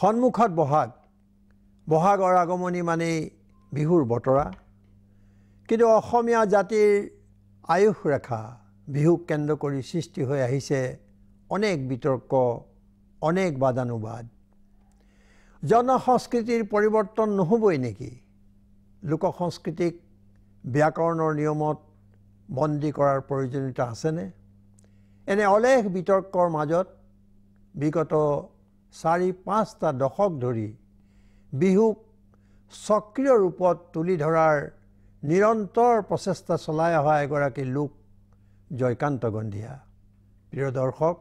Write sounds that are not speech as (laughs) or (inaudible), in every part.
সন্মুখত বহাগ বহাগৰ আগমনী মানেই বিহুৰ বতৰা কিন্তু অসমীয়া জাতিৰ আয়ুস ৰেখা বিহুক কেন্দ্ৰ কৰি সৃষ্টি হৈ আহিছে অনেক বিতৰ্ক অনেক বাদানুবাদ জনসংস্কৃতিৰ পৰিৱৰ্তন নহ'বই নেকি লোক সংস্কৃতিক ব্যাকৰণৰ নিয়মত বন্দী কৰাৰ প্ৰয়োজনীয়তা আছেনে এনে অলেখ বিতৰ্কৰ মাজত বিগত চাৰি পাঁচটা দশক ধৰি বিহুক সক্ৰিয় ৰূপত তুলি ধৰাৰ নিৰন্তৰ প্ৰচেষ্টা চলাই অহা এগৰাকী লোক জয়কান্ত গন্ধিয়া প্ৰিয় দৰ্শক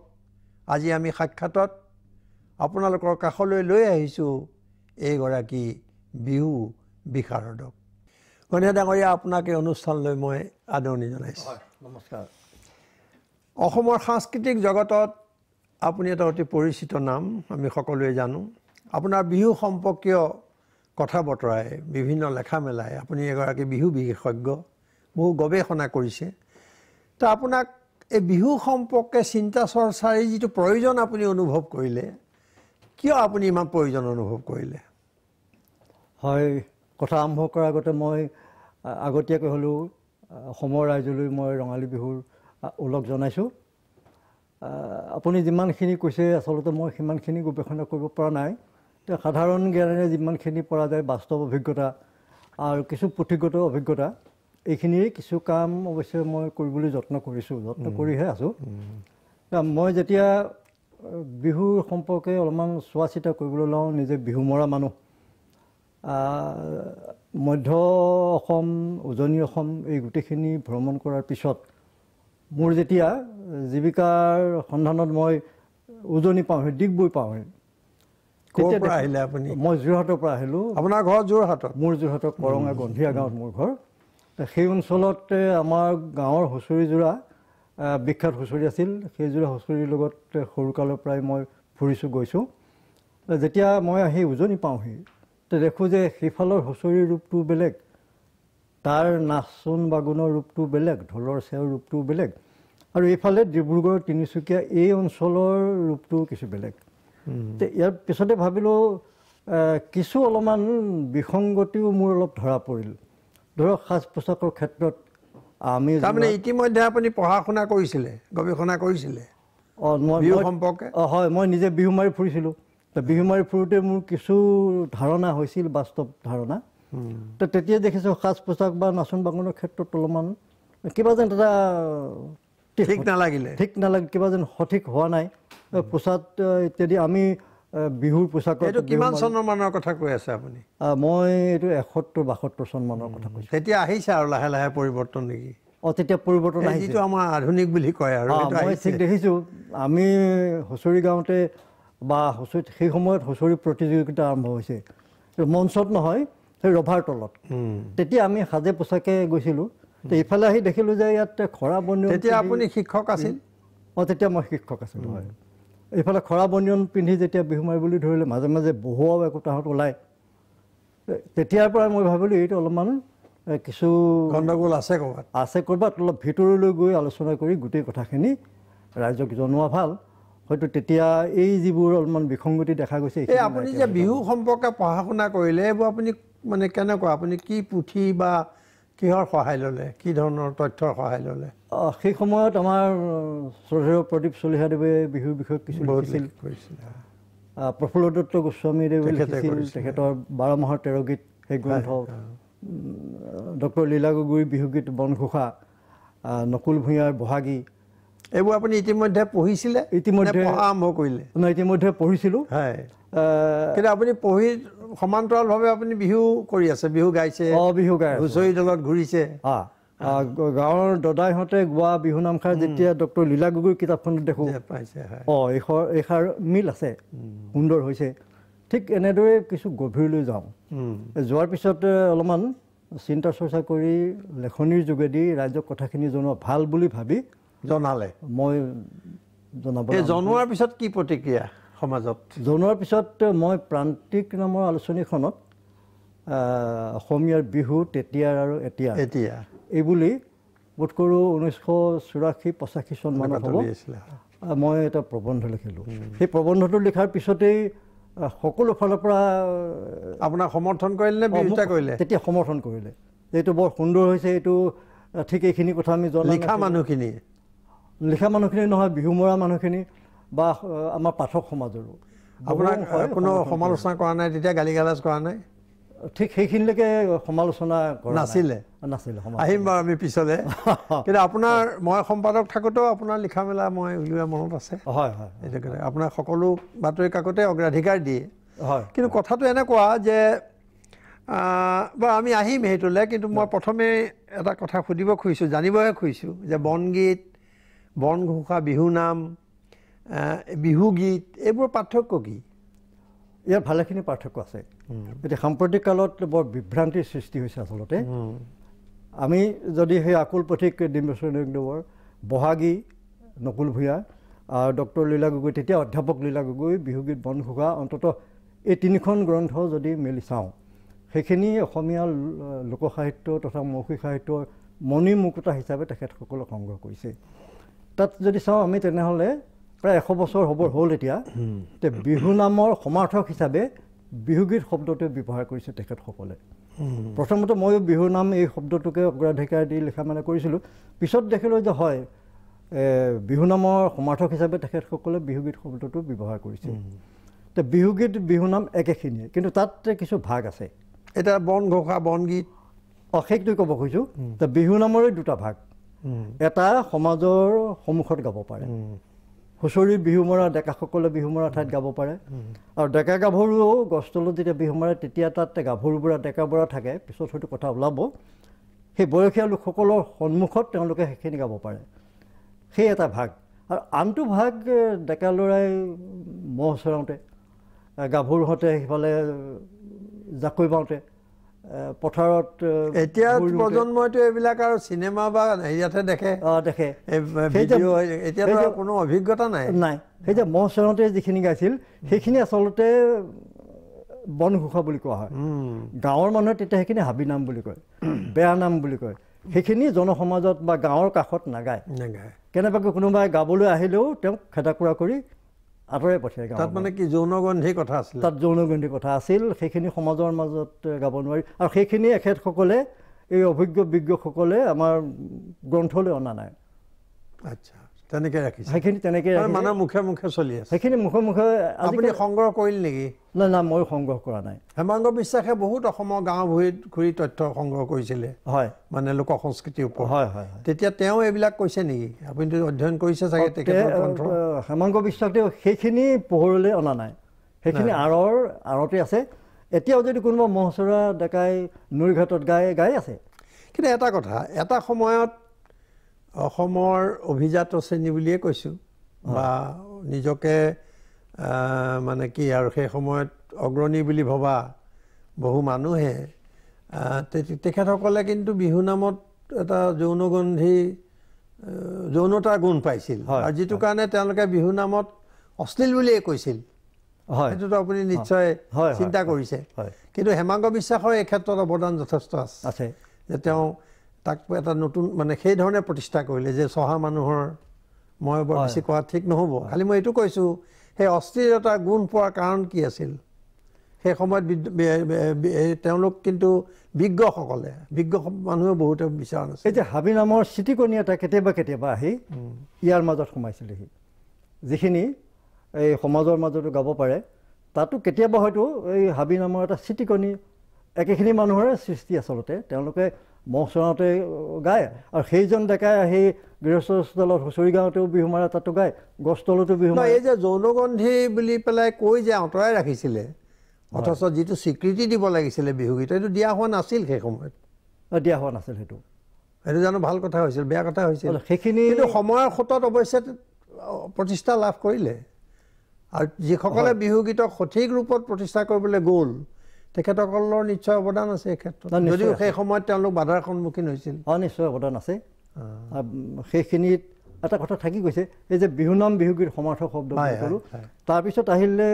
আজি আমি সাক্ষাতত আপোনালোকৰ কাষলৈ লৈ আহিছোঁ এইগৰাকী বিহু বিশাৰদক গন্ধিয়া ডাঙৰীয়া আপোনাক এই অনুষ্ঠানলৈ মই আদৰণি জনাইছোঁ নমস্কাৰ অসমৰ সাংস্কৃতিক জগতত আপুনি এটা অতি পৰিচিত নাম আমি সকলোৱে জানো আপোনাৰ বিহু সম্পৰ্কীয় কথা বতৰাই বিভিন্ন লেখা মেলাই আপুনি এগৰাকী বিহু বিশেষজ্ঞ বহু গৱেষণা কৰিছে তো আপোনাক এই বিহু সম্পৰ্কে চিন্তা চৰ্চাৰ যিটো প্ৰয়োজন আপুনি অনুভৱ কৰিলে কিয় আপুনি ইমান প্ৰয়োজন অনুভৱ কৰিলে হয় কথা আৰম্ভ কৰাৰ আগতে মই আগতীয়াকৈ হ'লেও অসমৰ ৰাইজলৈ মই ৰঙালী বিহুৰ ওলগ জনাইছোঁ আপুনি যিমানখিনি কৈছে আচলতে মই সিমানখিনি গৱেষণা কৰিব পৰা নাই তে সাধাৰণ জ্ঞানেৰে যিমানখিনি পৰা যায় বাস্তৱ অভিজ্ঞতা আৰু কিছু পুথিগত অভিজ্ঞতা এইখিনিৰে কিছু কাম অৱশ্যে মই কৰিবলৈ যত্ন কৰিছোঁ যত্ন কৰিহে আছোঁ মই যেতিয়া বিহুৰ সম্পৰ্কে অলপমান চোৱা চিতা কৰিবলৈ লওঁ নিজে বিহু মৰা মানুহ মধ্য অসম উজনি অসম এই গোটেইখিনি ভ্ৰমণ কৰাৰ পিছত মোৰ যেতিয়া জীৱিকাৰ সন্ধানত মই উজনি পাওঁহি ডিগবৈ পাওঁহি পৰা আহিলে মই যোৰহাটৰ পৰা আহিলোঁ আপোনাৰ ঘৰ যোৰহাটত মোৰ যোৰহাটৰ কৰঙা গন্ধীয়া গাঁৱত মোৰ ঘৰ সেই অঞ্চলতে আমাৰ গাঁৱৰ হুঁচৰিযোৰা বিখ্যাত হুঁচৰি আছিল সেইযোৰা হুঁচৰিৰ লগত সৰুকালৰ পৰাই মই ফুৰিছোঁ গৈছোঁ যেতিয়া মই আহি উজনি পাওঁহি তে দেখোঁ যে সেইফালৰ হুঁচৰি ৰূপটো বেলেগ তাৰ নাচোন বাগনৰ ৰূপটো বেলেগ ঢোলৰ চেওৰ ৰূপটো বেলেগ আৰু এইফালে ডিব্ৰুগড় তিনিচুকীয়া এই অঞ্চলৰ ৰূপটো কিছু বেলেগ ইয়াৰ পিছতে ভাবিলোঁ কিছু অলপমান বিসংগতিও মোৰ অলপ ধৰা পৰিল ধৰক সাজ পোছাকৰ ক্ষেত্ৰত আমি তাৰমানে ইতিমধ্যে আপুনি পঢ়া শুনা কৰিছিলে গৱেষণা কৰিছিলে অঁ মই বিহু সম্পৰ্কে অঁ হয় মই নিজে বিহু মাৰি ফুৰিছিলোঁ বিহু মাৰি ফুৰোঁতে মোৰ কিছু ধাৰণা হৈছিল বাস্তৱ ধাৰণা তো তেতিয়া দেখিছোঁ সাজ পোছাক বা নাচোন বাগানৰ ক্ষেত্ৰত অলপমান কিবা যেন এটা ঠিক নালাগিলে ঠিক নালাগে কিবা যেন সঠিক হোৱা নাই পোছাক ইত্যাদি আমি বিহুৰ পোছাক কিমান মানৰ কথা কৈ আছে আপুনি মই এইটো এসত্তৰ বাসত্তৰ চন মানৰ কথা কৈছোঁ তেতিয়া আহিছে আৰু লাহে লাহে পৰিৱৰ্তন নেকি অঁ তেতিয়া পৰিৱৰ্তন আহিছে যিটো আমাৰ আধুনিক বুলি কয় আৰু মই ঠিক দেখিছোঁ আমি হুঁচৰি গাঁৱতে বা হুঁচৰি সেই সময়ত হুঁচৰি প্ৰতিযোগিতা আৰম্ভ হৈছে মঞ্চত নহয় সেই ৰভাৰ তলত তেতিয়া আমি সাজে পোছাকে গৈছিলোঁ ইফালে আহি দেখিলোঁ যে ইয়াত খৰা বনিয়ন তেতিয়া আপুনি শিক্ষক আছিল অঁ তেতিয়া মই শিক্ষক আছিলোঁ হয় এইফালে খৰা বনিয়ন পিন্ধি যেতিয়া বিহু মাৰিবলৈ ধৰিলে মাজে মাজে বহুৱাও একোটাহঁত ওলায় তেতিয়াৰ পৰা মই ভাবিলোঁ এইটো অলপমান কিছু গণ্ডগোল আছে ক'ৰবাত আছে ক'ৰবাত অলপ ভিতৰলৈ গৈ আলোচনা কৰি গোটেই কথাখিনি ৰাইজক জনোৱা ভাল হয়তো তেতিয়া এই যিবোৰ অলপমান বিসংগতি দেখা গৈছে এই আপুনি যে বিহু সম্পৰ্কে পঢ়া শুনা কৰিলে এইবোৰ আপুনি মানে কেনেকুৱা আপুনি কি পুথি বা কিহৰ সহায় ল'লে কি ধৰণৰ তথ্যৰ সহায় ল'লে সেই সময়ত আমাৰ শ্ৰদ্ধেয় প্ৰদীপ চলিহাদেৱে বিহুৰ বিষয়ে কিছু লিখিছিল প্ৰফুল্ল দত্ত গোস্বামীদেৱে তেখেতৰ বাৰ মাহৰ তেৰ গীত সেই গ্ৰন্থ ডক্টৰ লীলা গগৈৰ বিহুগীত বনঘোষা নকুল ভূঞাৰ বহাগী এইবোৰ আপুনি ইতিমধ্যে পঢ়িছিলে ইতিমধ্যে আৰম্ভ কৰিলে ইতিমধ্যে পঢ়িছিলোঁ হয় কিন্তু আপুনি পঢ়ি সমান্তৰালভাৱে আপুনি বিহু কৰি আছে বিহু গাইছে অঁ বিহু গাই হুঁচৰি দলত ঘূৰিছে গাঁৱৰ দদাইহঁতে গোৱা বিহু নামষাৰ যেতিয়া ডক্টৰ লীলা গগৈ কিতাপখনত দেখোঁ পাইছে অঁ এইষাৰ এইষাৰ মিল আছে সুন্দৰ হৈছে ঠিক এনেদৰে কিছু গভীৰলৈ যাওঁ যোৱাৰ পিছত অলপমান চিন্তা চৰ্চা কৰি লেখনিৰ যোগেদি ৰাইজক কথাখিনি জনোৱা ভাল বুলি ভাবি জনালে মই জনাব এই জনোৱাৰ পিছত কি প্ৰতিক্ৰিয়া সমাজত জনোৱাৰ পিছত মই প্ৰান্তিক নামৰ আলোচনীখনত অসমীয়াৰ বিহু তেতিয়াৰ আৰু এতিয়া এতিয়া এইবুলি বোধ কৰোঁ ঊনৈছশ চৌৰাশী পঁচাশী চন মানত মই এটা প্ৰবন্ধ লিখিলোঁ সেই প্ৰবন্ধটো লিখাৰ পিছতেই সকলো ফালৰ পৰা আপোনাক সমৰ্থন কৰিলে কৰিলে তেতিয়া সমৰ্থন কৰিলে এইটো বৰ সুন্দৰ হৈছে এইটো ঠিক এইখিনি কথা আমি লিখা মানুহখিনিয়ে লিখা মানুহখিনি নহয় বিহু মৰা মানুহখিনি বা আমাৰ পাঠক সমাজৰো আপোনাক কোনো সমালোচনা কৰা নাই তেতিয়া গালি গালাজ কৰা নাই ঠিক সেইখিনিলৈকে সমালোচনা কৰা নাছিলে নাছিলে আহিম বাৰু আমি পিছলে (laughs) কিন্তু আপোনাৰ মই সম্পাদক থাকোঁতেও আপোনাৰ লিখা মেলা মই উলিওৱা মনত আছে হয় হয় এইটো আপোনাৰ সকলো বাতৰি কাকতে অগ্ৰাধিকাৰ দিয়ে হয় কিন্তু কথাটো এনেকুৱা যে বাৰু আমি আহিম সেইটোলৈ কিন্তু মই প্ৰথমেই এটা কথা সুধিব খুজিছোঁ জানিবহে খুজিছোঁ যে বনগীত বনঘোষা বিহুনাম বিহুগীত এইবোৰ পাৰ্থক্য কি ইয়াৰ ভালেখিনি পাৰ্থক্য আছে এতিয়া সাম্প্ৰতিক কালত বৰ বিভ্ৰান্তিৰ সৃষ্টি হৈছে আচলতে আমি যদি সেই আকুল পথিক ডিম্বেশ্বৰ বহাগী নকুল ভূঞা আৰু ডক্টৰ লীলা গগৈ তেতিয়া অধ্যাপক লীলা গগৈ বিহুগীত বনঘোষা অন্ততঃ এই তিনিখন গ্ৰন্থ যদি মেলি চাওঁ সেইখিনি অসমীয়া লোকসাহিত্য তথা মৌখিক সাহিত্যৰ মণিমুকুতা হিচাপে তেখেতসকলক সংগ্ৰহ কৰিছে তাত যদি চাওঁ আমি তেনেহ'লে প্ৰায় এশ বছৰ হ'ব হ'ল এতিয়া তে বিহু নামৰ সমাৰ্থক হিচাপে বিহুগীত শব্দটোৱে ব্যৱহাৰ কৰিছে তেখেতসকলে প্ৰথমতে ময়ো বিহু নাম এই শব্দটোকে অগ্ৰাধিকাৰ দি লিখা মানে কৰিছিলোঁ পিছত দেখিলোঁ যে হয় বিহু নামৰ সমাৰ্থক হিচাপে তেখেতসকলে বিহুগীত শব্দটো ব্যৱহাৰ কৰিছে তে বিহুগীত বিহু নাম একেখিনিয়ে কিন্তু তাত কিছু ভাগ আছে এতিয়া বন ঘোষা বনগীত অঁ সেইটোৱে ক'ব খুজিছোঁ তে বিহু নামৰে দুটা ভাগ এটা সমাজৰ সন্মুখত গাব পাৰে হুঁচৰি বিহু মৰা ডেকাসকলে বিহু মৰা ঠাইত গাব পাৰে আৰু ডেকা গাভৰুও গছতলত যেতিয়া বিহু মাৰে তেতিয়া তাত গাভৰুবোৰা বুঢ়া থাকে পিছত হয়তো কথা ওলাব সেই বয়সীয়া লোকসকলৰ সন্মুখত তেওঁলোকে সেইখিনি গাব পাৰে সেই এটা ভাগ আৰু আনটো ভাগ ডেকা ল'ৰাই মহ চৰাওঁতে গাভৰুহঁতে সিফালে জাকৈ বাওঁতে পথাৰত এতিয়া প্ৰজন্মইতো এইবিলাক আৰু চিনেমা বা হেৰিয়াতহে দেখে দেখে এতিয়াতো কোনো অভিজ্ঞতা নাই নাই সেই যে মহ চৰণতে যিখিনি গাইছিল সেইখিনি আচলতে বনঘোষা বুলি কোৱা হয় গাঁৱৰ মানুহে তেতিয়া সেইখিনি হাবি নাম বুলি কয় বেয়া নাম বুলি কয় সেইখিনি জনসমাজত বা গাঁৱৰ কাষত নাগায় নাগায় কেনেবাকৈ কোনোবাই গাবলৈ আহিলেও তেওঁক খেদাকুৰা কৰি আঁতৰাই পঠিয়ায় গাঁৱত মানে কি যৌনগন্ধি কথা আছিল তাত যৌনগন্ধি কথা আছিল সেইখিনি সমাজৰ মাজত গাব নোৱাৰি আৰু সেইখিনি এখেতসকলে এই অভিজ্ঞ বিজ্ঞসকলে আমাৰ গ্ৰন্থলৈ অনা নাই আচ্ছা তেনেকৈ ৰাখিছে সেইখিনি তেনেকৈ ৰাখিছে মানে মুখে মুখে চলি আছে সেইখিনি মুখে মুখে আপুনি সংগ্ৰহ কৰিল নেকি নাই নাই মই সংগ্ৰহ কৰা নাই হেমাংগ বিশ্বাসে বহুত অসমৰ গাঁও ভূঁইত ঘূৰি তথ্য সংগ্ৰহ কৰিছিলে হয় মানে লোক সংস্কৃতিৰ ওপৰত হয় হয় তেতিয়া তেওঁ এইবিলাক কৈছে নেকি আপুনিতো অধ্যয়ন কৰিছে চাগে তেখেতৰ বিশ্বাস তেওঁ সেইখিনি পোহৰলৈ অনা নাই সেইখিনি আঁৰৰ আঁৰতে আছে এতিয়াও যদি কোনোবা মহচুৰা ডেকাই নৈঘাটত গাই গাই আছে কিন্তু এটা কথা এটা সময়ত অসমৰ অভিজাত শ্ৰেণী বুলিয়ে কৈছোঁ বা নিজকে মানে কি আৰু সেই সময়ত অগ্ৰণী বুলি ভবা বহু মানুহে তেখেতসকলে কিন্তু বিহু নামত এটা যৌনগন্ধি যৌনতাৰ গুণ পাইছিল আৰু যিটো কাৰণে তেওঁলোকে বিহু নামত অশ্লীল বুলিয়েই কৈছিল সেইটোতো আপুনি নিশ্চয় চিন্তা কৰিছে কিন্তু হেমাংগ বিশ্বাসৰ এই ক্ষেত্ৰত অৱদান যথেষ্ট আছে যে তেওঁ তাক এটা নতুন মানে সেই ধৰণে প্ৰতিষ্ঠা কৰিলে যে চহা মানুহৰ মই বৰ বেছি কোৱা ঠিক নহ'ব খালি মই এইটো কৈছোঁ সেই অস্থিৰতাৰ গুণ পোৱাৰ কাৰণ কি আছিল সেই সময়ত তেওঁলোক কিন্তু বিজ্ঞসকলে বিজ্ঞ মানুহে বহুতে বিচৰা নাছিল এতিয়া হাবি নামৰ চিটিকনি এটা কেতিয়াবা কেতিয়াবা আহি ইয়াৰ মাজত সোমাইছিলেহি যিখিনি এই সমাজৰ মাজতো গাব পাৰে তাতো কেতিয়াবা হয়তো এই হাবি নামৰ এটা চিটিকনি একেখিনি মানুহৰে সৃষ্টি আচলতে তেওঁলোকে চৰাওঁতে গায় আৰু সেইজন ডেকাই আহি গৃহস্থ হস্পিটেলত হুঁচৰি গাঁৱতেও বিহু মাৰে তাতো গায় গছ তলতো বিহু মাৰে এই যে যৌনগন্ধি বুলি পেলাই কৈ যে আঁতৰাই ৰাখিছিলে অথচ যিটো স্বীকৃতি দিব লাগিছিলে বিহুগীত সেইটো দিয়া হোৱা নাছিল সেই সময়ত দিয়া হোৱা নাছিল সেইটো সেইটো জানো ভাল কথা হৈছিল বেয়া কথা হৈছিল সেইখিনি কিন্তু সময়ৰ সোঁতত অৱশ্যে প্ৰতিষ্ঠা লাভ কৰিলে আৰু যিসকলে বিহুগীতক সঠিক ৰূপত প্ৰতিষ্ঠা কৰিবলৈ গ'ল তেখেতসকলৰ নিশ্চয় অৱদান আছে এই ক্ষেত্ৰত যদিও সেই সময়ত তেওঁলোক বাধাৰ সন্মুখীন হৈছিল অঁ নিশ্চয় অৱদান আছে সেইখিনিত এটা কথা থাকি গৈছে এই যে বিহু বিহুনাম বিহুগীত সমাৰ্থক শব্দ কৰোঁ তাৰপিছত আহিলে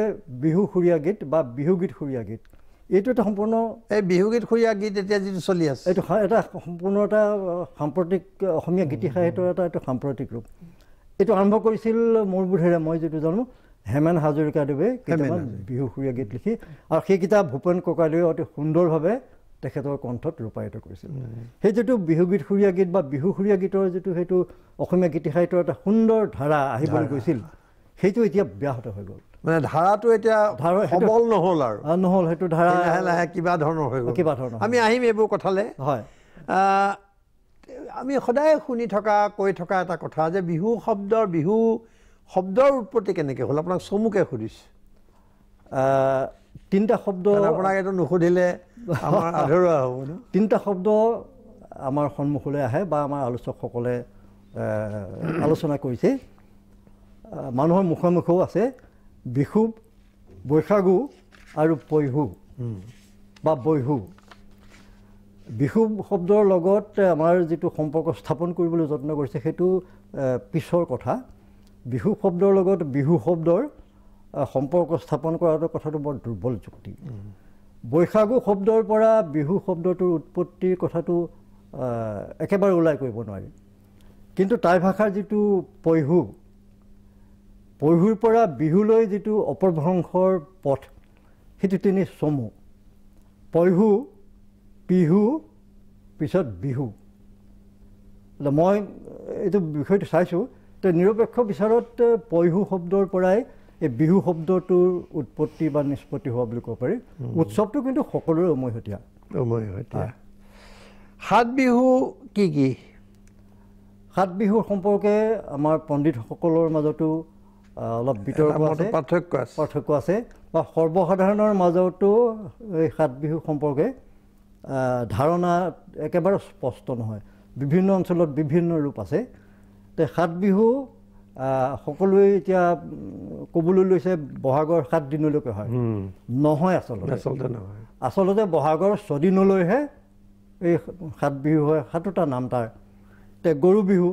বিহু সুৰীয়া গীত বা বিহুগীত সুৰীয়া গীত এইটো এটা সম্পূৰ্ণ এই বিহুগীত সুৰীয়া গীত এতিয়া যিটো চলি আছে এইটো এটা সম্পূৰ্ণ এটা সাম্প্ৰতিক অসমীয়া গীতি সাহিত্যৰ এটা এইটো সাম্প্ৰতিক ৰূপ এইটো আৰম্ভ কৰিছিল মোৰ বোধেৰে মই যিটো জানো হেমেন হাজৰিকাদেৱে কেইটামান বিহুসুৰীয়া গীত লিখি আৰু সেই কিতাপ ভূপেন ককাদেৱে অতি সুন্দৰভাৱে তেখেতৰ কণ্ঠত ৰূপায়িত কৰিছিল সেই যিটো বিহুগীত সুৰীয়া গীত বা বিহুসুৰীয়া গীতৰ যিটো সেইটো অসমীয়া গীতি সাহিত্যৰ এটা সুন্দৰ ধাৰা আহিবলৈ গৈছিল সেইটো এতিয়া ব্যাহত হৈ গ'ল মানে ধাৰাটো এতিয়া সবল নহ'ল আৰু নহ'ল সেইটো ধাৰা লাহে লাহে কিবা ধৰণৰ হৈ গ'ল কিবা ধৰণৰ আমি আহিম এইবোৰ কথালৈ হয় আমি সদায় শুনি থকা কৈ থকা এটা কথা যে বিহু শব্দৰ বিহু শব্দৰ উৎপত্তি কেনেকৈ হ'ল আপোনাক চমুকে সুধিছে তিনিটা শব্দ আপোনাক এইটো নুসুধিলে আমাৰ আধৰুৱা হ'ব তিনিটা শব্দ আমাৰ সন্মুখলৈ আহে বা আমাৰ আলোচকসকলে আলোচনা কৰিছে মানুহৰ মুখে মুখেও আছে বিষুৱ বৈশাগু আৰু পৈহু বা বৈহু বিহু শব্দৰ লগত আমাৰ যিটো সম্পৰ্ক স্থাপন কৰিবলৈ যত্ন কৰিছে সেইটো পিছৰ কথা বিহু শব্দৰ লগত বিহু শব্দৰ সম্পৰ্ক স্থাপন কৰাটো কথাটো বৰ দুৰ্বল যুক্তি বৈশাগু শব্দৰ পৰা বিহু শব্দটোৰ উৎপত্তিৰ কথাটো একেবাৰে ওলাই কৰিব নোৱাৰি কিন্তু টাই ভাষাৰ যিটো পহু পহুৰ পৰা বিহুলৈ যিটো অপভ্ৰংশৰ পথ সেইটো তিনি চমু পহু পিহু পিছত বিহু মই এইটো বিষয়টো চাইছোঁ তো নিৰপেক্ষ বিচাৰত পয়ু শব্দৰ পৰাই এই বিহু শব্দটোৰ উৎপত্তি বা নিষ্পত্তি হোৱা বুলি ক'ব পাৰি উৎসৱটো কিন্তু সকলোৰে উমৈহতীয়া উমৈহতীয়া সাত বিহু কি কি সাত বিহুৰ সম্পৰ্কে আমাৰ পণ্ডিতসকলৰ মাজতো অলপ বিতৰ্ক আছে পাৰ্থক্য আছে পাৰ্থক্য আছে বা সৰ্বসাধাৰণৰ মাজতো এই সাত বিহু সম্পৰ্কে ধাৰণা একেবাৰে স্পষ্ট নহয় বিভিন্ন অঞ্চলত বিভিন্ন ৰূপ আছে তে সাত বিহু সকলোৱে এতিয়া ক'বলৈ লৈছে বহাগৰ সাত দিনলৈকে হয় নহয় আচলতে আচলতে নহয় আচলতে বহাগৰ ছদিনলৈহে এই সাত বিহু হয় সাতোটা নাম তাৰ তে গৰু বিহু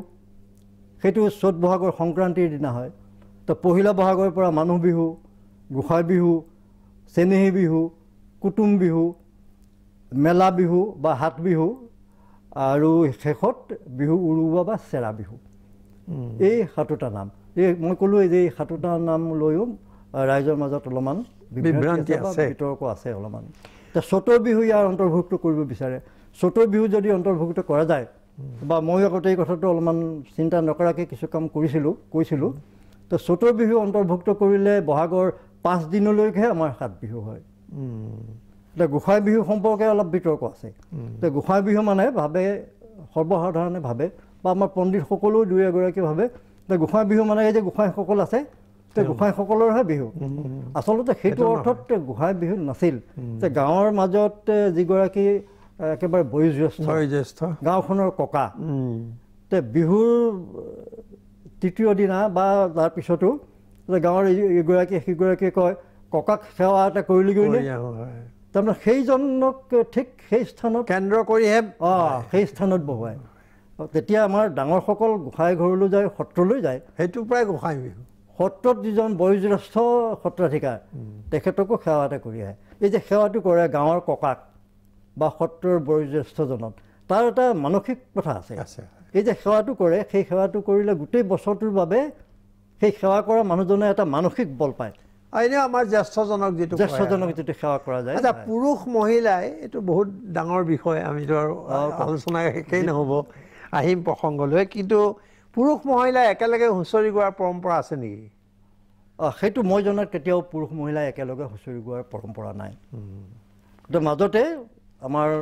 সেইটো চ'ত বহাগৰ সংক্ৰান্তিৰ দিনা হয় তো পহিলা বহাগৰ পৰা মানুহ বিহু গোসাঁই বিহু চেনেহী বিহু কুটুম বিহু মেলা বিহু বা হাত বিহু আৰু শেষত বিহু উৰুবা বা চেৰা বিহু এই সাতোটা নাম এই মই ক'লোৱেই যে এই সাতোটা নাম লৈও ৰাইজৰ মাজত অলপমান বিভ্ৰান্তি আছে বিতৰ্ক আছে অলপমান এতিয়া চতৰ বিহু ইয়াৰ অন্তৰ্ভুক্ত কৰিব বিচাৰে চতৰ বিহু যদি অন্তৰ্ভুক্ত কৰা যায় বা মই আগতে এই কথাটো অলপমান চিন্তা নকৰাকৈ কিছু কাম কৰিছিলোঁ কৈছিলোঁ তো চতৰ বিহু অন্তৰ্ভুক্ত কৰিলে বহাগৰ পাঁচদিনলৈকেহে আমাৰ সাত বিহু হয় এতিয়া গোঁসাই বিহু সম্পৰ্কে অলপ বিতৰ্ক আছে এতিয়া গোঁসাই বিহু মানে ভাবে সৰ্বসাধাৰণে ভাবে বা আমাৰ পণ্ডিতসকলেও দুই এগৰাকী ভাবে যে গোঁসাই বিহু মানে এই যে গোঁসাইসকল আছে তে গোঁসাইসকলৰহে বিহু আচলতে সেইটো অৰ্থত গোঁসাই বিহু নাছিল যে গাঁৱৰ মাজত যিগৰাকী একেবাৰে বয়োজ্যেষ্ঠ জ্যেষ্ঠ গাঁওখনৰ ককা তে বিহুৰ তৃতীয় দিনা বা তাৰপিছতো যে গাঁৱৰ ইগৰাকী সিগৰাকীয়ে কয় ককাক সেৱা এটা কৰিলেগৈ তাৰমানে সেইজনক ঠিক সেই স্থানত কেন্দ্ৰ কৰিহে অঁ সেই স্থানত বহুৱায় তেতিয়া আমাৰ ডাঙৰসকল গোঁসাই ঘৰলৈ যায় সত্ৰলৈ যায় সেইটো প্ৰায় গোঁসাই বিহু সত্ৰত যিজন বয়োজ্যেষ্ঠ সত্ৰাধিকাৰ তেখেতকো সেৱা এটা কৰি আহে এই যে সেৱাটো কৰে গাঁৱৰ ককাক বা সত্ৰৰ বয়োজ্যেষ্ঠজনক তাৰ এটা মানসিক কথা আছে এই যে সেৱাটো কৰে সেই সেৱাটো কৰিলে গোটেই বছৰটোৰ বাবে সেই সেৱা কৰা মানুহজনে এটা মানসিক বল পায় এনেও আমাৰ জ্যেষ্ঠজনক যিটো জ্যেষ্ঠজনক যিটো সেৱা কৰা যায় এতিয়া পুৰুষ মহিলাই এইটো বহুত ডাঙৰ বিষয় আমিতো আৰু আলোচনা শেষেই নহ'ব আহিম প্ৰসংগলৈ কিন্তু পুৰুষ মহিলাই একেলগে হুঁচৰি গোৱাৰ পৰম্পৰা আছে নেকি সেইটো মই জনাত কেতিয়াও পুৰুষ মহিলাই একেলগে হুঁচৰি গোৱাৰ পৰম্পৰা নাই কিন্তু মাজতে আমাৰ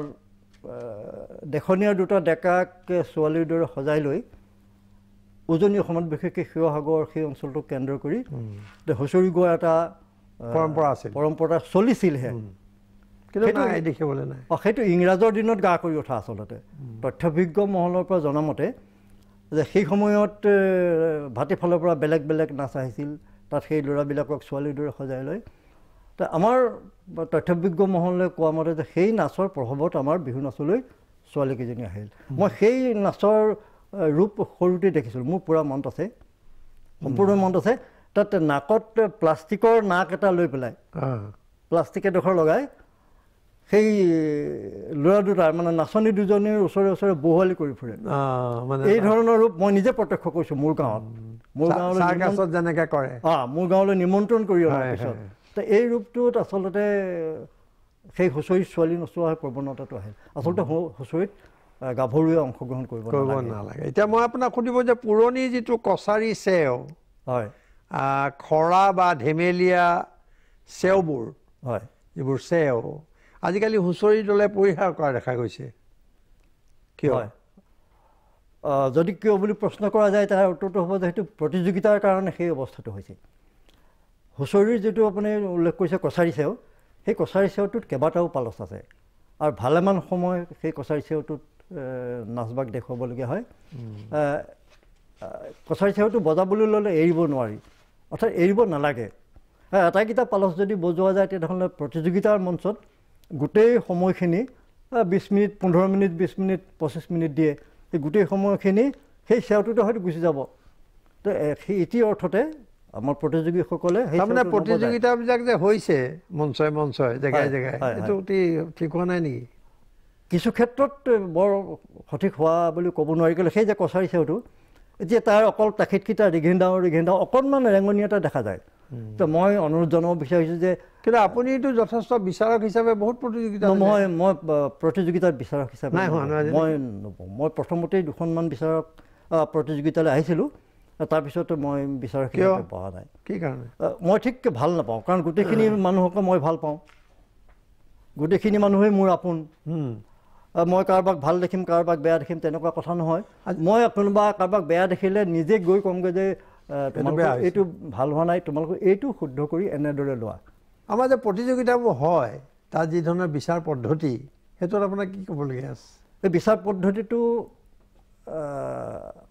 দেখনীয়া দুটা ডেকাক ছোৱালীৰ দৰে সজাই লৈ উজনি অসমত বিশেষকৈ শিৱসাগৰ সেই অঞ্চলটোক কেন্দ্ৰ কৰি হুঁচৰি গোৱাৰ এটা পৰম্পৰা আছিল পৰম্পৰা চলিছিলহে সেইটো অঁ সেইটো ইংৰাজৰ দিনত গা কৰি উঠা আচলতে তথ্যভিজ্ঞ মহলৰ পৰা জনামতে যে সেই সময়ত ভাতিফালৰ পৰা বেলেগ বেলেগ নাচ আহিছিল তাত সেই ল'ৰাবিলাকক ছোৱালীৰ দৰে সজাই লয় তে আমাৰ তথ্যভিজ্ঞ মহলে কোৱা মতে যে সেই নাচৰ প্ৰভাৱত আমাৰ বিহু নাচলৈ ছোৱালীকেইজনী আহিল মই সেই নাচৰ ৰূপ সৰুতেই দেখিছিলোঁ মোৰ পূৰা মন আছে সম্পূৰ্ণ মন আছে তাত নাকত প্লাষ্টিকৰ নাক এটা লৈ পেলাই প্লাষ্টিক এডোখৰ লগাই সেই ল'ৰা দুটাৰ মানে নাচনী দুজনীৰ ওচৰে ওচৰে বহুৱালি কৰি ফুৰে এই ধৰণৰ ৰূপ মই নিজে প্ৰত্যক্ষ কৰিছো মোৰ গাঁৱত মোৰ গাঁৱলৈ যেনেকে কৰে অঁ মোৰ গাঁৱলৈ নিমন্ত্ৰণ কৰি অহাৰ পিছত তো এই ৰূপটোত আচলতে সেই হুঁচৰি ছোৱালী নোচোৱা নচোৱা প্ৰৱণতাটো আহে আচলতে হুঁচৰিত গাভৰুৱে অংশগ্ৰহণ কৰিব কৰিব নালাগে এতিয়া মই আপোনাক সুধিব যে পুৰণি যিটো কছাৰী চেও হয় খৰা বা ধেমেলীয়া চেওবোৰ হয় যিবোৰ চেও আজিকালি হুঁচৰি দলে পৰিহাৰ কৰা দেখা গৈছে কিয় যদি কিয় বুলি প্ৰশ্ন কৰা যায় তাৰ উত্তৰটো হ'ব যে সেইটো প্ৰতিযোগিতাৰ কাৰণে সেই অৱস্থাটো হৈছে হুঁচৰিৰ যিটো আপুনি উল্লেখ কৰিছে কছাৰী চেও সেই কছাৰী চেওটোত কেইবাটাও পালচ আছে আৰু ভালেমান সময় সেই কছাৰী চেওটোত নাচ বাগ দেখুৱাবলগীয়া হয় কছাৰী চেওটো বজাবলৈ ল'লে এৰিব নোৱাৰি অৰ্থাৎ এৰিব নালাগে আটাইকেইটা পালচ যদি বজোৱা যায় তেনেহ'লে প্ৰতিযোগিতাৰ মঞ্চত গোটেই সময়খিনি বিছ মিনিট পোন্ধৰ মিনিট বিছ মিনিট পঁচিছ মিনিট দিয়ে সেই গোটেই সময়খিনি সেই চেয়াৰটোতে হয়তো গুচি যাব তো সেই ইতি অৰ্থতে আমাৰ প্ৰতিযোগীসকলে তাৰমানে প্ৰতিযোগিতাবিলাক যে হৈছে মঞ্চই মঞ্চই জেগাই জেগাই এইটো অতি ঠিক হোৱা নাই নেকি কিছু ক্ষেত্ৰত বৰ সঠিক হোৱা বুলি ক'ব নোৱাৰি কেলে সেই যে কছাৰী চেওটো এতিয়া তাৰ অকল তাখিতকিটা ৰিঘেণ্ডাও ৰিঘেণ্ডাও অকণমান ৰেঙনি এটা দেখা যায় তো মই অনুৰোধ জনাব বিচাৰিছোঁ যে কিন্তু আপুনি এইটো যথেষ্ট বিচাৰক হিচাপে বহুত প্ৰতিযোগিতা মই মই প্ৰতিযোগিতাৰ বিচাৰক হিচাপে নাই মই মই প্ৰথমতে দুখনমান বিচাৰক প্ৰতিযোগিতালৈ আহিছিলোঁ তাৰপিছতো মই বিচাৰক হিচাপে পঢ়া নাই কি কাৰণে মই ঠিক ভাল নাপাওঁ কাৰণ গোটেইখিনি মানুহকে মই ভাল পাওঁ গোটেইখিনি মানুহেই মোৰ আপোন মই কাৰোবাক ভাল দেখিম কাৰোবাক বেয়া দেখিম তেনেকুৱা কথা নহয় মই কোনোবা কাৰোবাক বেয়া দেখিলে নিজে গৈ ক'মগৈ যে এইটো ভাল হোৱা নাই তোমালোকক এইটো শুদ্ধ কৰি এনেদৰে লোৱা আমাৰ যে প্ৰতিযোগিতাবোৰ হয় তাত যি ধৰণৰ বিচাৰ পদ্ধতি সেইটোত আপোনাৰ কি ক'বলগীয়া আছে এই বিচাৰ পদ্ধতিটো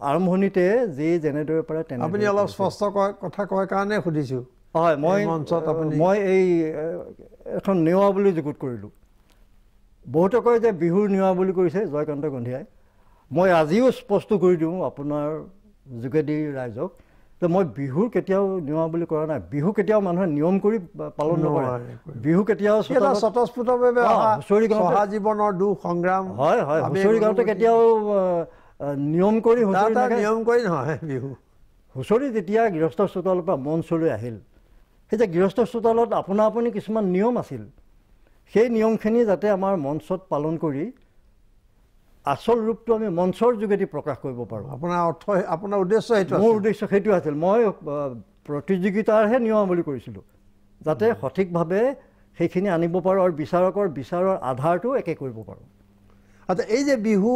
আৰম্ভণিতে যি যেনেদৰে পাৰে তেনে আপুনি অলপ স্পষ্ট কথা কয় কাৰণে সুধিছোঁ হয় মই মঞ্চত আপুনি মই এই এখন নেওৱা বুলি যুগুত কৰিলোঁ বহুতে কয় যে বিহুৰ নেওৱা বুলি কৰিছে জয়কান্ত গন্ধিয়াই মই আজিও স্পষ্ট কৰি দিওঁ আপোনাৰ যোগেদি ৰাইজক তো মই বিহুৰ কেতিয়াও নিয়মা বুলি কৰা নাই বিহু কেতিয়াও মানুহে নিয়ম কৰি পালন নকৰে বিহু কেতিয়াও স্বতঃস্ফূৰ্তভাৱে হুঁচৰি গাওঁ জীৱনৰ দুখ সংগ্ৰাম হয় হয় হুঁচৰি গাওঁতে কেতিয়াও নিয়ম কৰি হুঁচৰি নিয়ম কৰি নহয় বিহু হুঁচৰি যেতিয়া গৃহস্থ চোতালৰ পৰা মঞ্চলৈ আহিল সেতিয়া গৃহস্থ চোতালত আপোনা আপুনি কিছুমান নিয়ম আছিল সেই নিয়মখিনি যাতে আমাৰ মঞ্চত পালন কৰি আচল ৰূপটো আমি মঞ্চৰ যোগেদি প্ৰকাশ কৰিব পাৰোঁ আপোনাৰ অৰ্থ আপোনাৰ উদ্দেশ্য সেইটো মোৰ উদ্দেশ্য সেইটোৱে আছিল মই প্ৰতিযোগিতাৰহে নিয়মাৱলী কৰিছিলোঁ যাতে সঠিকভাৱে সেইখিনি আনিব পাৰোঁ আৰু বিচাৰকৰ বিচাৰৰ আধাৰটো একে কৰিব পাৰোঁ আচ্ছা এই যে বিহু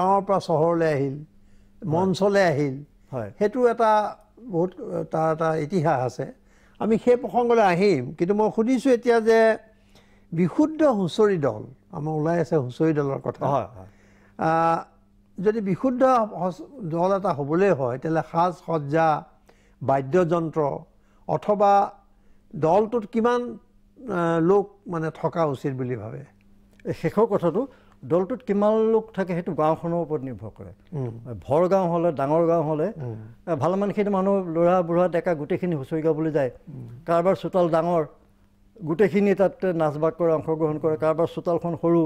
গাঁৱৰ পৰা চহৰলৈ আহিল মঞ্চলৈ আহিল হয় সেইটো এটা বহুত তাৰ এটা ইতিহাস আছে আমি সেই প্ৰসংগলৈ আহিম কিন্তু মই সুধিছোঁ এতিয়া যে বিশুদ্ধ হুঁচৰি দল আমাৰ ওলাই আছে হুঁচৰি দলৰ কথা যদি বিশুদ্ধ দল এটা হ'বলৈ হয় তেতিয়াহ'লে সাজ সজ্জা বাদ্যযন্ত্ৰ অথবা দলটোত কিমান লোক মানে থকা উচিত বুলি ভাবে শেষৰ কথাটো দলটোত কিমান লোক থাকে সেইটো গাঁওখনৰ ওপৰত নিৰ্ভৰ কৰে ভৰ গাঁও হ'লে ডাঙৰ গাঁও হ'লে ভালেমানখিনি মানুহ ল'ৰা বুঢ়া ডেকা গোটেইখিনি হুঁচৰি গাবলৈ যায় কাৰোবাৰ চোতাল ডাঙৰ গোটেইখিনি তাত নাচ বাগ কৰে অংশগ্ৰহণ কৰে কাৰোবাৰ চোতালখন সৰু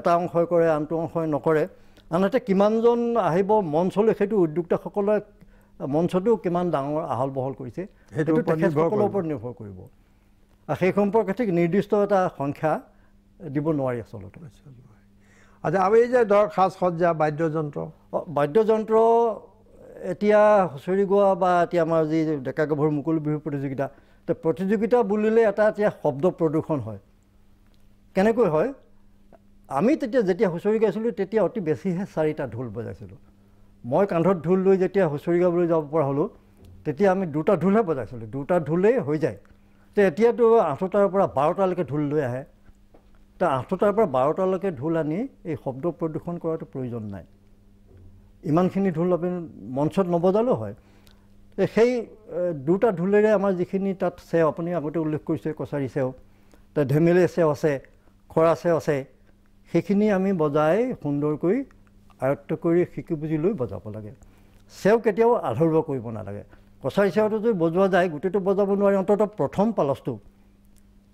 এটা অংশই কৰে আনটো অংশই নকৰে আনহাতে কিমানজন আহিব মঞ্চলৈ সেইটো উদ্যোক্তাসকলে মঞ্চটো কিমান ডাঙৰ আহল বহল কৰিছে সেইটো তেখেতসকলৰ ওপৰত নিৰ্ভৰ কৰিব আৰু সেই সম্পৰ্কে ঠিক নিৰ্দিষ্ট এটা সংখ্যা দিব নোৱাৰি আচলতে আচ্ছা আৰু এই যে ধৰক সাজ সজ্জা বাদ্যযন্ত্ৰ বাদ্যযন্ত্ৰ এতিয়া হুঁচৰি গোৱা বা এতিয়া আমাৰ যি ডেকা গাভৰু মুকলি বিহু প্ৰতিযোগিতা তে প্ৰতিযোগিতা বুলিলে এটা এতিয়া শব্দ প্ৰদূষণ হয় কেনেকৈ হয় আমি তেতিয়া যেতিয়া হুঁচৰি গাইছিলোঁ তেতিয়া অতি বেছিহে চাৰিটা ঢোল বজাইছিলোঁ মই কান্ধত ঢোল লৈ যেতিয়া হুঁচৰি গাবলৈ যাব পৰা হ'লোঁ তেতিয়া আমি দুটা ঢোলহে বজাইছিলোঁ দুটা ঢোলেই হৈ যায় তে এতিয়াতো আঠটাৰ পৰা বাৰটালৈকে ঢোল লৈ আহে তো আঠটাৰ পৰা বাৰটালৈকে ঢোল আনি এই শব্দ প্ৰদূষণ কৰাটো প্ৰয়োজন নাই ইমানখিনি ঢোল আপুনি মঞ্চত নবজালেও হয় সেই দুটা ঢোলেৰে আমাৰ যিখিনি তাত চেও আপুনি আগতে উল্লেখ কৰিছে কছাৰী চেও তাত ধেমেলে চেও আছে খৰা চেও আছে সেইখিনি আমি বজাই সুন্দৰকৈ আয়ত্ব কৰি শিকি বুজি লৈ বজাব লাগে চেও কেতিয়াও আধৰুৱ কৰিব নালাগে কছাৰী চেওটো যদি বজোৱা যায় গোটেইটো বজাব নোৱাৰি অন্ততঃ প্ৰথম পালচটো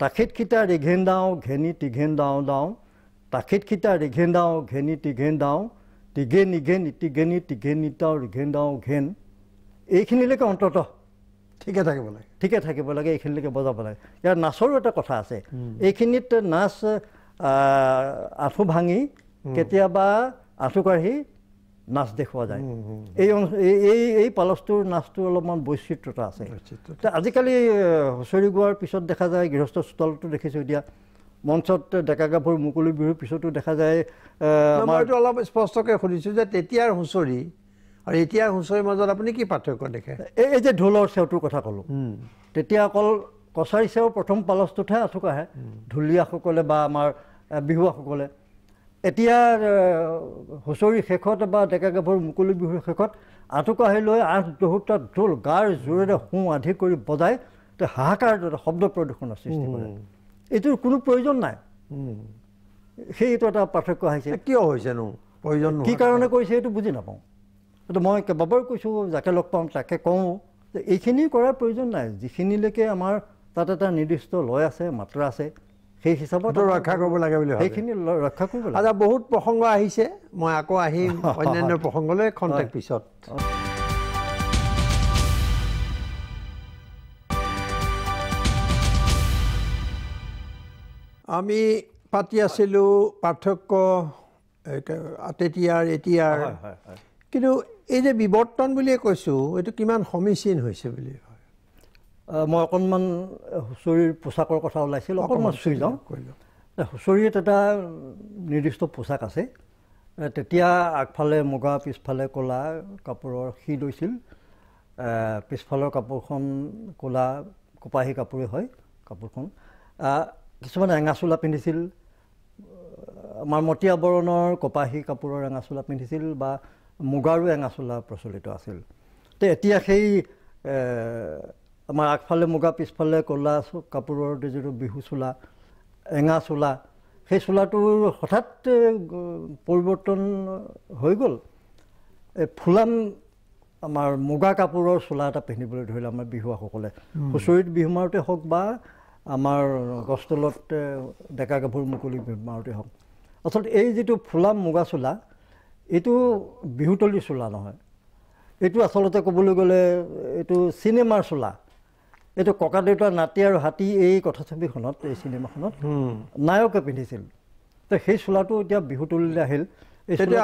তাখিত খিতা ৰিঘেন দাওঁ ঘেনি টিঘেন দাওঁ দাওঁ তাখিত খিতা ৰিঘেন দাওঁ ঘেনি টিঘেন দাওঁ তিঘে নিঘেন ইতিঘেনি টিঘেন নিতাওঁ ৰিঘেন দাওঁ ঘেন এইখিনিলৈকে অন্তত ঠিকে থাকিব লাগে ঠিকে থাকিব লাগে এইখিনিলৈকে বজাব লাগে ইয়াৰ নাচৰো এটা কথা আছে এইখিনিত নাচ আঁঠু ভাঙি কেতিয়াবা আঁঠু কাঢ়ি নাচ দেখুওৱা যায় এই অংশ এই এই পালচটোৰ নাচটো অলপমান বৈচিত্ৰতা আছে আজিকালি হুঁচৰি গোৱাৰ পিছত দেখা যায় গৃহস্থ চোতালতো দেখিছোঁ এতিয়া মঞ্চত ডেকা গাভৰু মুকলি বিহুৰ পিছতো দেখা যায় অলপ স্পষ্টকৈ শুনিছোঁ যে তেতিয়াৰ হুঁচৰি আৰু এতিয়া হুঁচৰিৰ মাজত আপুনি কি পাৰ্থক্য দেখে এই এই যে ঢোলৰ চেওটোৰ কথা ক'লো তেতিয়া অকল কছাৰী চেও প্ৰথম পালচটোতহে আঁচুক আহে ঢুলীয়াসকলে বা আমাৰ বিহুৱাসকলে এতিয়া হুঁচৰি শেষত বা ডেকা গাভৰু মুকলি বিহুৰ শেষত আঁতুক আহি লৈ আঠ দহোটা ঢোল গাৰ জোৰেৰে শুঁ আধি কৰি বজাই তেওঁ হাহাকাৰ শব্দ প্ৰদূষণৰ সৃষ্টি কৰে এইটোৰ কোনো প্ৰয়োজন নাই সেইটো এটা পাৰ্থক্য আহিছে কিয় হৈছেনো প্ৰয়োজন কি কাৰণে কৈছে সেইটো বুজি নাপাওঁ গতিকে মই কেইবাবাৰো কৈছোঁ যাকে লগ পাওঁ তাকে কওঁ যে এইখিনি কৰাৰ প্ৰয়োজন নাই যিখিনিলৈকে আমাৰ তাত এটা নিৰ্দিষ্ট লয় আছে মাত্ৰা আছে সেই হিচাপত ৰক্ষা কৰিব লাগে বুলি সেইখিনি ৰক্ষা কৰিব লাগে বহুত প্ৰসংগ আহিছে মই আকৌ আহিম (laughs) অন্যান্য প্ৰসংগলৈ এখন পিছত আমি পাতি আছিলোঁ পাৰ্থক্য তেতিয়াৰ এতিয়াৰ কিন্তু এই যে বিৱৰ্তন বুলিয়ে কৈছোঁ এইটো কিমান সমীচীন হৈছে বুলি হয় মই অকণমান হুঁচৰিৰ পোচাকৰ কথা ওলাইছিলোঁ অকণমান চুই যাওঁ হুঁচৰিত এটা নিৰ্দিষ্ট পোচাক আছে তেতিয়া আগফালে মুগা পিছফালে ক'লা কাপোৰৰ সি লৈছিল পিছফালৰ কাপোৰখন ক'লা কপাহী কাপোৰে হয় কাপোৰখন কিছুমানে এঙাচোলা পিন্ধিছিল আমাৰ মটীয়া বৰণৰ কপাহী কাপোৰৰ এঙাচোলা পিন্ধিছিল বা মুগাৰো এঙা চোলা প্ৰচলিত আছিল তে এতিয়া সেই আমাৰ আগফালে মুগা পিছফালে ক'লা কাপোৰৰ যিটো বিহু চোলা এঙা চোলা সেই চোলাটোৰ হঠাৎ পৰিৱৰ্তন হৈ গ'ল এই ফুলাম আমাৰ মুগা কাপোৰৰ চোলা এটা পিন্ধিবলৈ ধৰিলে আমাৰ বিহুৱাসকলে হুঁচৰিত বিহু মাৰোতে হওক বা আমাৰ গছতলত ডেকা গাভৰু মুকলি বিহু মাৰোতে হওক আচলতে এই যিটো ফুলাম মুগা চোলা এইটো বিহুতলীৰ চোলা নহয় এইটো আচলতে ক'বলৈ গ'লে এইটো চিনেমাৰ চোলা এইটো ককাদেউতা নাতি আৰু হাতী এই কথাছবিখনত এই চিনেমাখনত নায়কে পিন্ধিছিল তো সেই চোলাটো এতিয়া বিহুতলীলৈ আহিল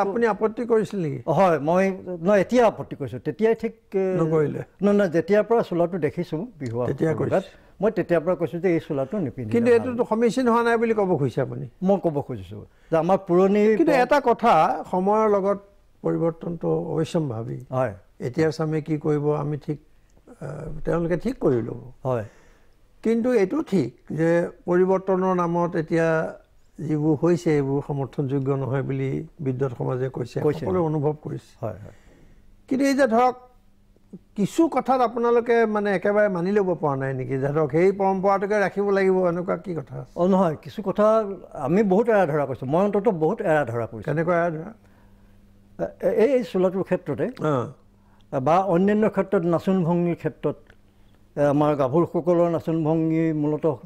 আপুনি আপত্তি কৰিছিল নেকি হয় মই নহয় এতিয়া আপত্তি কৰিছোঁ তেতিয়াই ঠিক নকৰিলে নহয় যেতিয়াৰ পৰা চোলাটো দেখিছোঁ বিহু মই তেতিয়াৰ পৰা কৈছোঁ যে এই চোলাটো নিপিন্ধো কিন্তু এইটোতো সমীচীন হোৱা নাই বুলি ক'ব খুজিছে আপুনি মই ক'ব খুজিছোঁ যে আমাৰ পুৰণি কিন্তু এটা কথা সময়ৰ লগত পৰিৱৰ্তনটো অৱশ্যম ভাবি হয় এতিয়া চামে কি কৰিব আমি ঠিক তেওঁলোকে ঠিক কৰি ল'ব হয় কিন্তু এইটো ঠিক যে পৰিৱৰ্তনৰ নামত এতিয়া যিবোৰ হৈছে এইবোৰ সমৰ্থনযোগ্য নহয় বুলি বিদ্যুৎ সমাজে কৈছে সকলোৱে অনুভৱ কৰিছে হয় হয় কিন্তু এই যে ধৰক কিছু কথাত আপোনালোকে মানে একেবাৰে মানি ল'ব পৰা নাই নেকি যে ধৰক সেই পৰম্পৰাটোকে ৰাখিব লাগিব এনেকুৱা কি কথা অঁ নহয় কিছু কথা আমি বহুত এৰা ধৰা কৰিছোঁ মই অন্তত বহুত এৰা ধৰা কৰিছোঁ কেনেকুৱা এৰা ধৰা এই চোলাটোৰ ক্ষেত্ৰতে বা অন্যান্য ক্ষেত্ৰত নাচোন ভংগীৰ ক্ষেত্ৰত আমাৰ গাভৰুসকলৰ নাচোন ভংগী মূলতঃ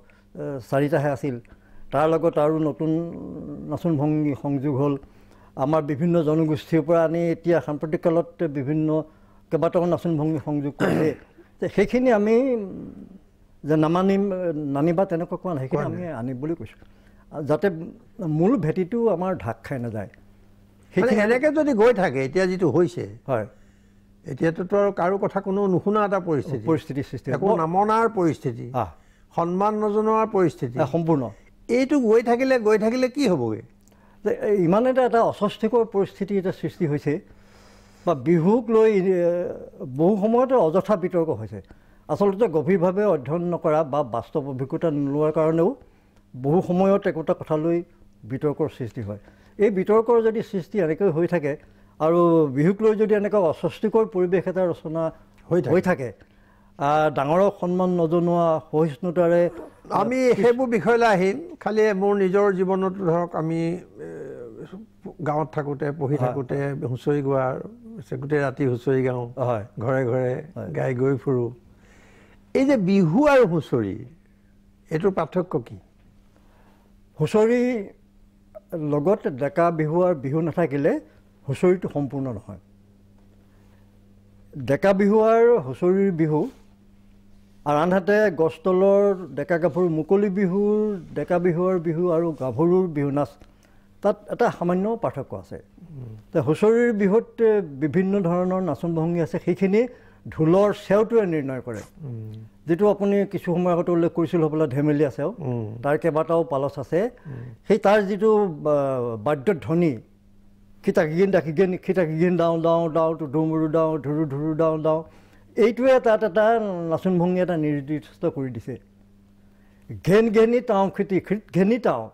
চাৰিটাহে আছিল তাৰ লগত আৰু নতুন নাচোন ভংগী সংযোগ হ'ল আমাৰ বিভিন্ন জনগোষ্ঠীৰ পৰা আনি এতিয়া সাম্প্ৰতিক কালত বিভিন্ন কেইবাটাও ভংগী সংযোগ কৰিলে যে (clears throat) সেইখিনি আমি যে নামানিম নানিবা তেনেকুৱা কোৱা নাই সেইখিনি আমি আনিম বুলি কৈছোঁ যাতে মূল ভেটিটো আমাৰ ঢাক খাই নাযায় সেইখিনি এনেকৈ যদি গৈ থাকে এতিয়া যিটো হৈছে হয় এতিয়াতোতো আৰু কাৰো কথা কোনো নুশুনা এটা পৰিস্থিতি পৰিস্থিতি সৃষ্টি একো নামনাৰ পৰিস্থিতি সন্মান নজনোৱাৰ পৰিস্থিতি সম্পূৰ্ণ এইটো গৈ থাকিলে গৈ থাকিলে কি হ'বগৈ যে ইমান এটা এটা অস্বস্তিকৰ পৰিস্থিতি এটা সৃষ্টি হৈছে বা বিহুক লৈ বহু সময়তে অযথা বিতৰ্ক হৈছে আচলতে গভীৰভাৱে অধ্যয়ন নকৰা বা বাস্তৱ অভিজ্ঞতা নোলোৱাৰ কাৰণেও বহু সময়ত একোটা কথালৈ বিতৰ্কৰ সৃষ্টি হয় এই বিতৰ্কৰ যদি সৃষ্টি এনেকৈ হৈ থাকে আৰু বিহুক লৈ যদি এনেকৈ অস্বস্তিকৰ পৰিৱেশ এটা ৰচনা হৈ হৈ থাকে ডাঙৰক সন্মান নজনোৱা সহিষ্ণুতাৰে আমি সেইবোৰ বিষয়লৈ আহিম খালি মোৰ নিজৰ জীৱনতো ধৰক আমি গাঁৱত থাকোঁতে পঢ়ি থাকোঁতে হুঁচৰি গোৱাৰ গোটেই ৰাতি হুঁচৰি গাওঁ হয় ঘৰে ঘৰে গাই গৈ ফুৰোঁ এই যে বিহু আৰু হুঁচৰি এইটোৰ পাৰ্থক্য কি হুঁচৰি লগত ডেকা বিহু আৰু বিহু নাথাকিলে হুঁচৰিটো সম্পূৰ্ণ নহয় ডেকা বিহু আৰু হুঁচৰিৰ বিহু আৰু আনহাতে তলৰ ডেকা গাভৰু মুকলি বিহুৰ ডেকা বিহুৰ বিহু আৰু গাভৰুৰ বিহু নাচ তাত এটা সামান্য পাৰ্থক্য আছে হুঁচৰিৰ বিহুত বিভিন্ন ধৰণৰ নাচন ভংগী আছে সেইখিনি ঢোলৰ চেওটোৱে নিৰ্ণয় কৰে যিটো আপুনি কিছু সময় আগতে উল্লেখ কৰিছিল হ'বলৈ ধেমেলীয়া চেও তাৰ কেইবাটাও পালচ আছে সেই তাৰ যিটো বাদ্য বাদ্যধ্বনি খিতাকিগিন দাকিগিন খিতাকিগিন দাওঁ দাওঁ দাওঁ টুধুমৰু ডাওঁ ধুৰু ধুৰু দাওঁ দাওঁ এইটোৱে তাত এটা নাচন ভংগী এটা নিৰ্দিষ্ট কৰি দিছে ঘেন ঘেনি টাওঁ খেতি খৃত ঘেনি তাওঁ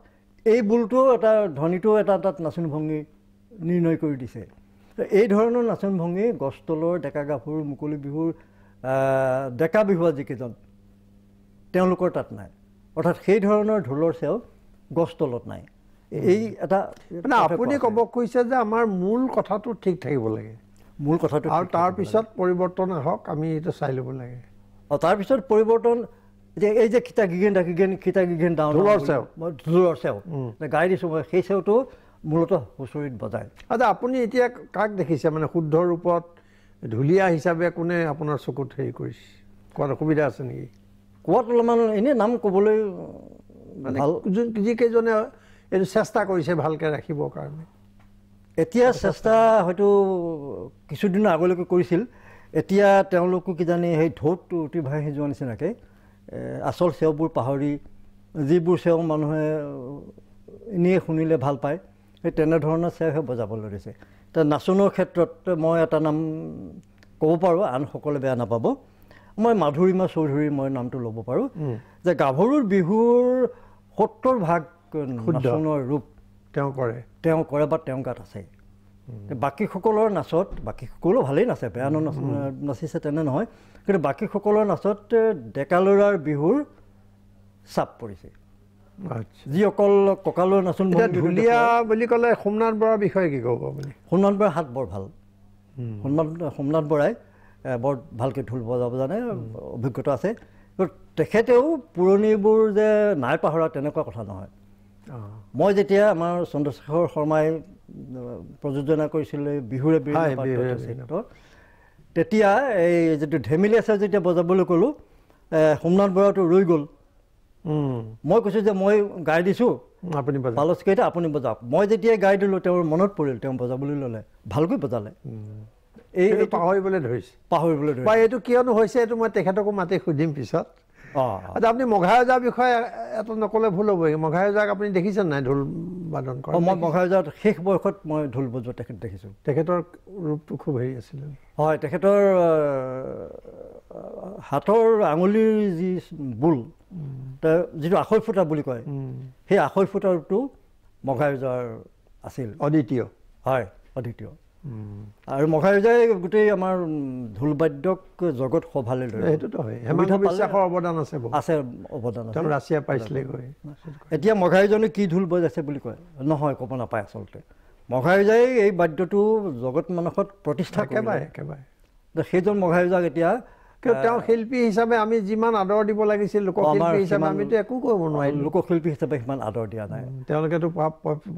এই বোলটোও এটা ধ্বনিটোও এটা তাত নাচোন ভংগী নিৰ্ণয় কৰি দিছে এই ধৰণৰ নাচোন ভংগী গছতলৰ ডেকা গাভৰু মুকলি বিহুৰ ডেকা বিহুৱা যিকেইজন তেওঁলোকৰ তাত নাই অৰ্থাৎ সেই ধৰণৰ ঢোলৰ চেও গছতলত নাই এই এটা মানে আপুনি ক'ব খুজিছে যে আমাৰ মূল কথাটো ঠিক থাকিব লাগে মূল কথাটো আৰু তাৰপিছত পৰিৱৰ্তন আহক আমি এইটো চাই ল'ব লাগে অঁ তাৰপিছত পৰিৱৰ্তন এতিয়া এই যে কিতা গিগেন দা গিগেন কিতা গিগেন দাও দুলৰ সেও মই দুলৰ সেও গাই দিছো মই সেই সেওটো মূলত হুঁচৰিত বজায় আচ্ছা আপুনি এতিয়া কাক দেখিছে মানে শুদ্ধ ৰূপত ঢুলীয়া হিচাপে কোনে আপোনাৰ চকুত হেৰি কৰিছে কোৱাত অসুবিধা আছে নেকি কোৱাত অলপমান এনেই নাম ক'বলৈ ভাল যোন যিকেইজনে এইটো চেষ্টা কৰিছে ভালকৈ ৰাখিবৰ কাৰণে এতিয়া চেষ্টা হয়তো কিছুদিনৰ আগলৈকে কৰিছিল এতিয়া তেওঁলোকো কিজানি সেই ঢৌতটো উটি ভাঁহি যোৱা নিচিনাকৈ আচল চেওবোৰ পাহৰি যিবোৰ চেও মানুহে এনেই শুনিলে ভাল পায় সেই তেনেধৰণৰ চেওহে বজাবলৈ ধৰিছে এতিয়া নাচোনৰ ক্ষেত্ৰত মই এটা নাম ক'ব পাৰোঁ আন সকলোৱে বেয়া নাপাব মই মাধুৰীমা চৌধুৰী মই নামটো ল'ব পাৰোঁ যে গাভৰুৰ বিহুৰ সত্তৰ ভাগ নাচোনৰ ৰূপ তেওঁ কৰে তেওঁ কৰে বা তেওঁ গাত আছে বাকীসকলৰ নাচত বাকীসকলো ভালেই নাচে বেয়া নাচ নাচিছে তেনে নহয় কিন্তু বাকীসকলৰ নাচত ডেকা ল'ৰাৰ বিহুৰ চাপ পৰিছে আচ্ছা যিসকল ককালৰ নাচোন ঢুলীয়া বুলি ক'লে সোমনাথ বৰাৰ বিষয়ে কি ক'ব সোমনাথ বৰাৰ হাত বৰ ভাল সোমনাথ সোমনাথ বৰাই বৰ ভালকৈ ঢোল বজাব জানে অভিজ্ঞতা আছে তেখেতেও পুৰণিবোৰ যে নাই পাহৰা তেনেকুৱা কথা নহয় মই যেতিয়া আমাৰ চন্দ্ৰশেখৰ শৰ্মাই প্ৰযোজনা কৰিছিলে বিহুৰে তেতিয়া এই যিটো ধেমেলি আছে যেতিয়া বজাবলৈ ক'লোঁ সোমনাথ বৰাটো ৰৈ গ'ল মই কৈছোঁ যে মই গাই দিছোঁ আপুনি বালচকেইটা আপুনি বজাওক মই যেতিয়াই গাই দিলোঁ তেওঁৰ মনত পৰিল তেওঁ বজাবলৈ ল'লে ভালকৈ বজালে এই পাহৰিবলৈ ধৰিছে পাহৰিবলৈ ধৰিছে এইটো কিয়নো হৈছে এইটো মই তেখেতকো মাতি সুধিম পিছত আচ্ছা আপুনি মঘা ৰজাৰ বিষয়ে এটা নক'লে ভুল হ'ব মঘা ৰজাক আপুনি দেখিছে নাই ঢোল বাদন কৰা মই মঘা ৰজাত শেষ বয়সত মই ঢোল বজোৱা তেখেত দেখিছোঁ তেখেতৰ ৰূপটো খুব হেৰি আছিলে হয় তেখেতৰ হাতৰ আঙুলিৰ যি বোল যিটো আখৈ ফুটা বুলি কয় সেই আখৈ ফুটা ৰূপটো মঘা ৰজাৰ আছিল অদ্বিতীয় হয় অদ্বিতীয় আৰু মহাৰজাই গোটেই আমাৰ ঢোল বাদ্যক জগত সভালে লৈ সেইটোতো হয় হেমন্ত বিশ্বাসৰ অৱদান আছে আছে অৱদান আছে ৰাছিয়া পাইছিলেগৈ এতিয়া মঘাৰজনে কি ঢোল বজাইছে বুলি কয় নহয় ক'ব নাপায় আচলতে মঘাৰজাই এই বাদ্যটো জগত মানুহত প্ৰতিষ্ঠা একেবাৰে একেবাৰে সেইজন মঘাৰজাক এতিয়া কিয় শিল্পী হিচাপে আমি যিমান আদৰ দিব লাগিছিল লোকশিল্পী হিচাপে আমিতো একো কৰিব নোৱাৰিলোঁ লোকশিল্পী হিচাপে সিমান আদৰ দিয়া নাই তেওঁলোকেতো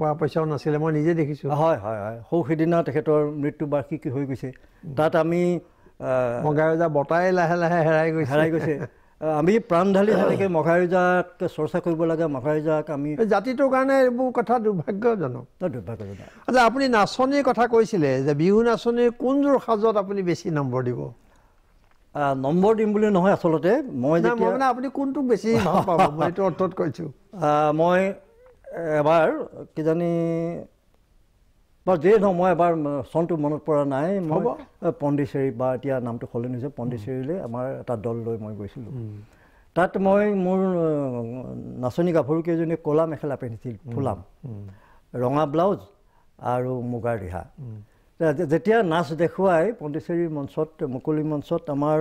পৰা পইচাও নাছিলে মই নিজে দেখিছোঁ হয় হয় হয় সৌ সিদিনা তেখেতৰ মৃত্যুবাৰ্ষিকী হৈ গৈছে তাত আমি মগাৰজা বতাই লাহে লাহে হেৰাই হেৰাই গৈছে আমি প্ৰাণ ঢালি তেনেকৈ ৰজাক চৰ্চা কৰিব লাগে মঘা ৰজাক আমি জাতিটোৰ কাৰণে এইবোৰ কথা দুৰ্ভাগ্যজনক দুৰ্ভাগ্যজনক আচ্ছা আপুনি নাচনীৰ কথা কৈছিলে যে বিহু নাচনীৰ কোনযোৰ সাজত আপুনি বেছি নম্বৰ দিব নম্বৰ দিম বুলি নহয় আচলতে মই মানে আপুনি কোনটোক বেছি (laughs) অৰ্থত কৈছোঁ মই এবাৰ কিজানি বাৰু যিয়ে নহওক মই এবাৰ চনটো মনত পৰা নাই মই পণ্ডিচেৰী বা এতিয়া নামটো সলনি হৈছে পণ্ডিচেৰীলৈ আমাৰ এটা দল লৈ মই গৈছিলোঁ তাত মই মোৰ নাচনী গাভৰু কেইজনীয়ে ক'লা মেখেলা পিন্ধিছিল ফুলাম ৰঙা ব্লাউজ আৰু মুগাৰ ৰিহা যেতিয়া নাচ দেখুৱাই পণ্ডিচেৰী মঞ্চত মুকলি মঞ্চত আমাৰ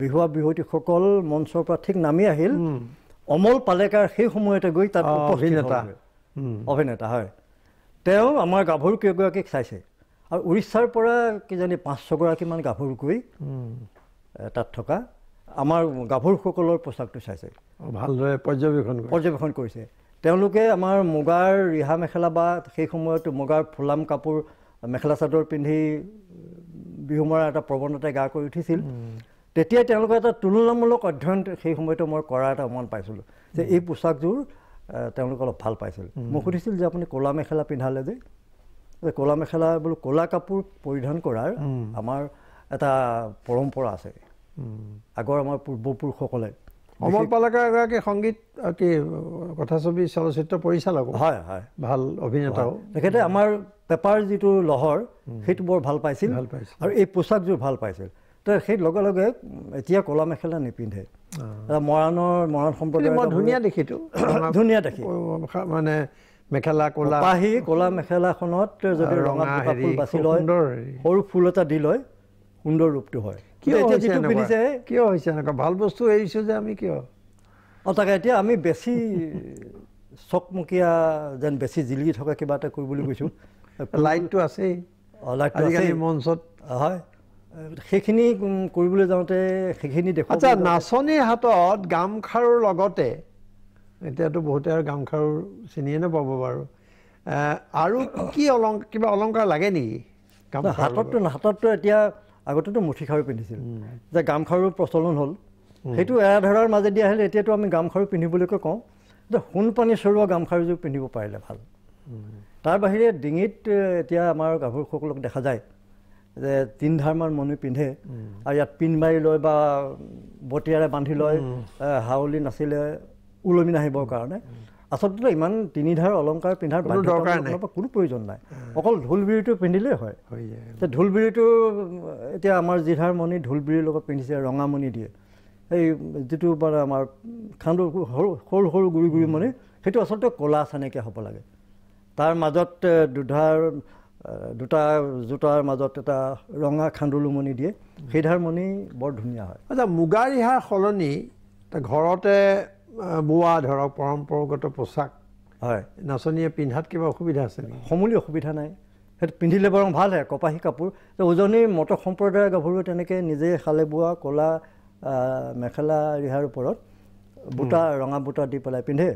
বিহুৱা বিহুৱতীসকল মঞ্চৰ পৰা ঠিক নামি আহিল অমল পালেকাৰ সেই সময়তে গৈ তাত অভিনেতা অভিনেতা হয় তেওঁ আমাৰ গাভৰু কেইগৰাকীক চাইছে আৰু উৰিষ্যাৰ পৰা কিজানি পাঁচ ছগৰাকীমান গাভৰু গৈ তাত থকা আমাৰ গাভৰুসকলৰ পোচাকটো চাইছে ভালদৰে পৰ্যবেক্ষণ পৰ্যবেক্ষণ কৰিছে তেওঁলোকে আমাৰ মুগাৰ ৰিহা মেখেলা বা সেই সময়ত মুগাৰ ফুলাম কাপোৰ মেখেলা চাদৰ পিন্ধি বিহু মৰা এটা প্ৰৱণতাই গা কৰি উঠিছিল তেতিয়াই তেওঁলোকৰ এটা তুলনামূলক অধ্যয়ন সেই সময়তে মই কৰাৰ এটা উমান পাইছিলোঁ যে এই পোচাকযোৰ তেওঁলোকে অলপ ভাল পাইছিল মই সুধিছিল যে আপুনি ক'লা মেখেলা পিন্ধালে যে ক'লা মেখেলা বোলো ক'লা কাপোৰ পৰিধান কৰাৰ আমাৰ এটা পৰম্পৰা আছে আগৰ আমাৰ পূৰ্বপুৰুষসকলে অমল পালেকাৰ এগৰাকী সংগীত কথাছবি চলচ্চিত্ৰ পৰিচালক হয় হয় ভাল অভিনেতাও তেখেতে আমাৰ পেপাৰ যিটো লহৰ সেইটো বৰ ভাল পাইছিল আৰু এই পোচাকযোৰ ভাল পাইছিল সেই লগে লগে এতিয়া কলা মেখেলা নিপিন্ধে মৰাণৰ মৰাণ সম্প্ৰদায় ধুনীয়া দেখিতো (coughs) ধুনীয়া দেখি মানে মেখেলা কলা পাহি কলা মেখেলাখনত যদি ৰঙা ফুল বাছি লয় সৰু ফুল এটা দি লয় সুন্দৰ ৰূপটো হয় তাকে এতিয়া আমি বেছি চকমকীয়া যেন বেছি জিলিকি থকা কিবা এটা কৰিবলৈ গৈছোঁ (laughs) লাইটটো আছেই আজিকালি মঞ্চত হয় সেইখিনি কৰিবলৈ যাওঁতে সেইখিনি দেখোঁ আচ্ছা নাচনীৰ হাতত গামখাৰুৰ লগতে এতিয়াতো বহুতে আৰু গামখাৰু চিনিয়ে নাপাব বাৰু আৰু কি অলং কিবা অলংকাৰ লাগে নেকি হাততটো হাততটো এতিয়া আগতেতো মুঠি খাৰু পিন্ধিছিল যে গামখাৰু প্ৰচলন হ'ল সেইটো এৰা ধৰাৰ মাজেদি আহিলে এতিয়াতো আমি গামখাৰু পিন্ধিবলৈকে কওঁ যে সোণ পানী চৰোৱা গামখাৰুযোৰ পিন্ধিব পাৰিলে ভাল তাৰ বাহিৰে ডিঙিত এতিয়া আমাৰ গাভৰুসকলক দেখা যায় যে তিন ধাৰমান মণি পিন্ধে আৰু ইয়াত পিন মাৰি লয় বা বটিয়াৰে বান্ধি লয় হাউলি নাচিলে ওলমি নাহিবৰ কাৰণে আচলতে ইমান তিনিধাৰ অলংকাৰ পিন্ধাৰ কোনো প্ৰয়োজন নাই অকল ঢোলবিৰিটো পিন্ধিলেই হয় ঢোলবিৰিটো এতিয়া আমাৰ যিধাৰ মণি ঢোলবিৰিৰ লগত পিন্ধিছে ৰঙামণি দিয়ে এই যিটো মানে আমাৰ খান্দু সৰু সৰু সৰু গুৰি গুৰি মণি সেইটো আচলতে ক'লা চানেকীয়া হ'ব লাগে তাৰ মাজত দুধাৰ দুটা জোতাৰ মাজত এটা ৰঙা খান্দুলুমণি দিয়ে সেইধাৰ মণি বৰ ধুনীয়া হয় আচ্ছা মুগা ৰিহাৰ সলনি ঘৰতে বোৱা ধৰক পৰম্পৰাগত পোচাক হয় নাচনীয়ে পিন্ধাত কিবা অসুবিধা আছে নেকি সমূলি অসুবিধা নাই সেইটো পিন্ধিলে বৰং ভালহে কপাহী কাপোৰ উজনিৰ মটৰ সম্প্ৰদায়ৰ গাভৰুৱে তেনেকৈ নিজে খালে বোৱা ক'লা মেখেলা ৰিহাৰ ওপৰত বুটা ৰঙা বুটা দি পেলাই পিন্ধে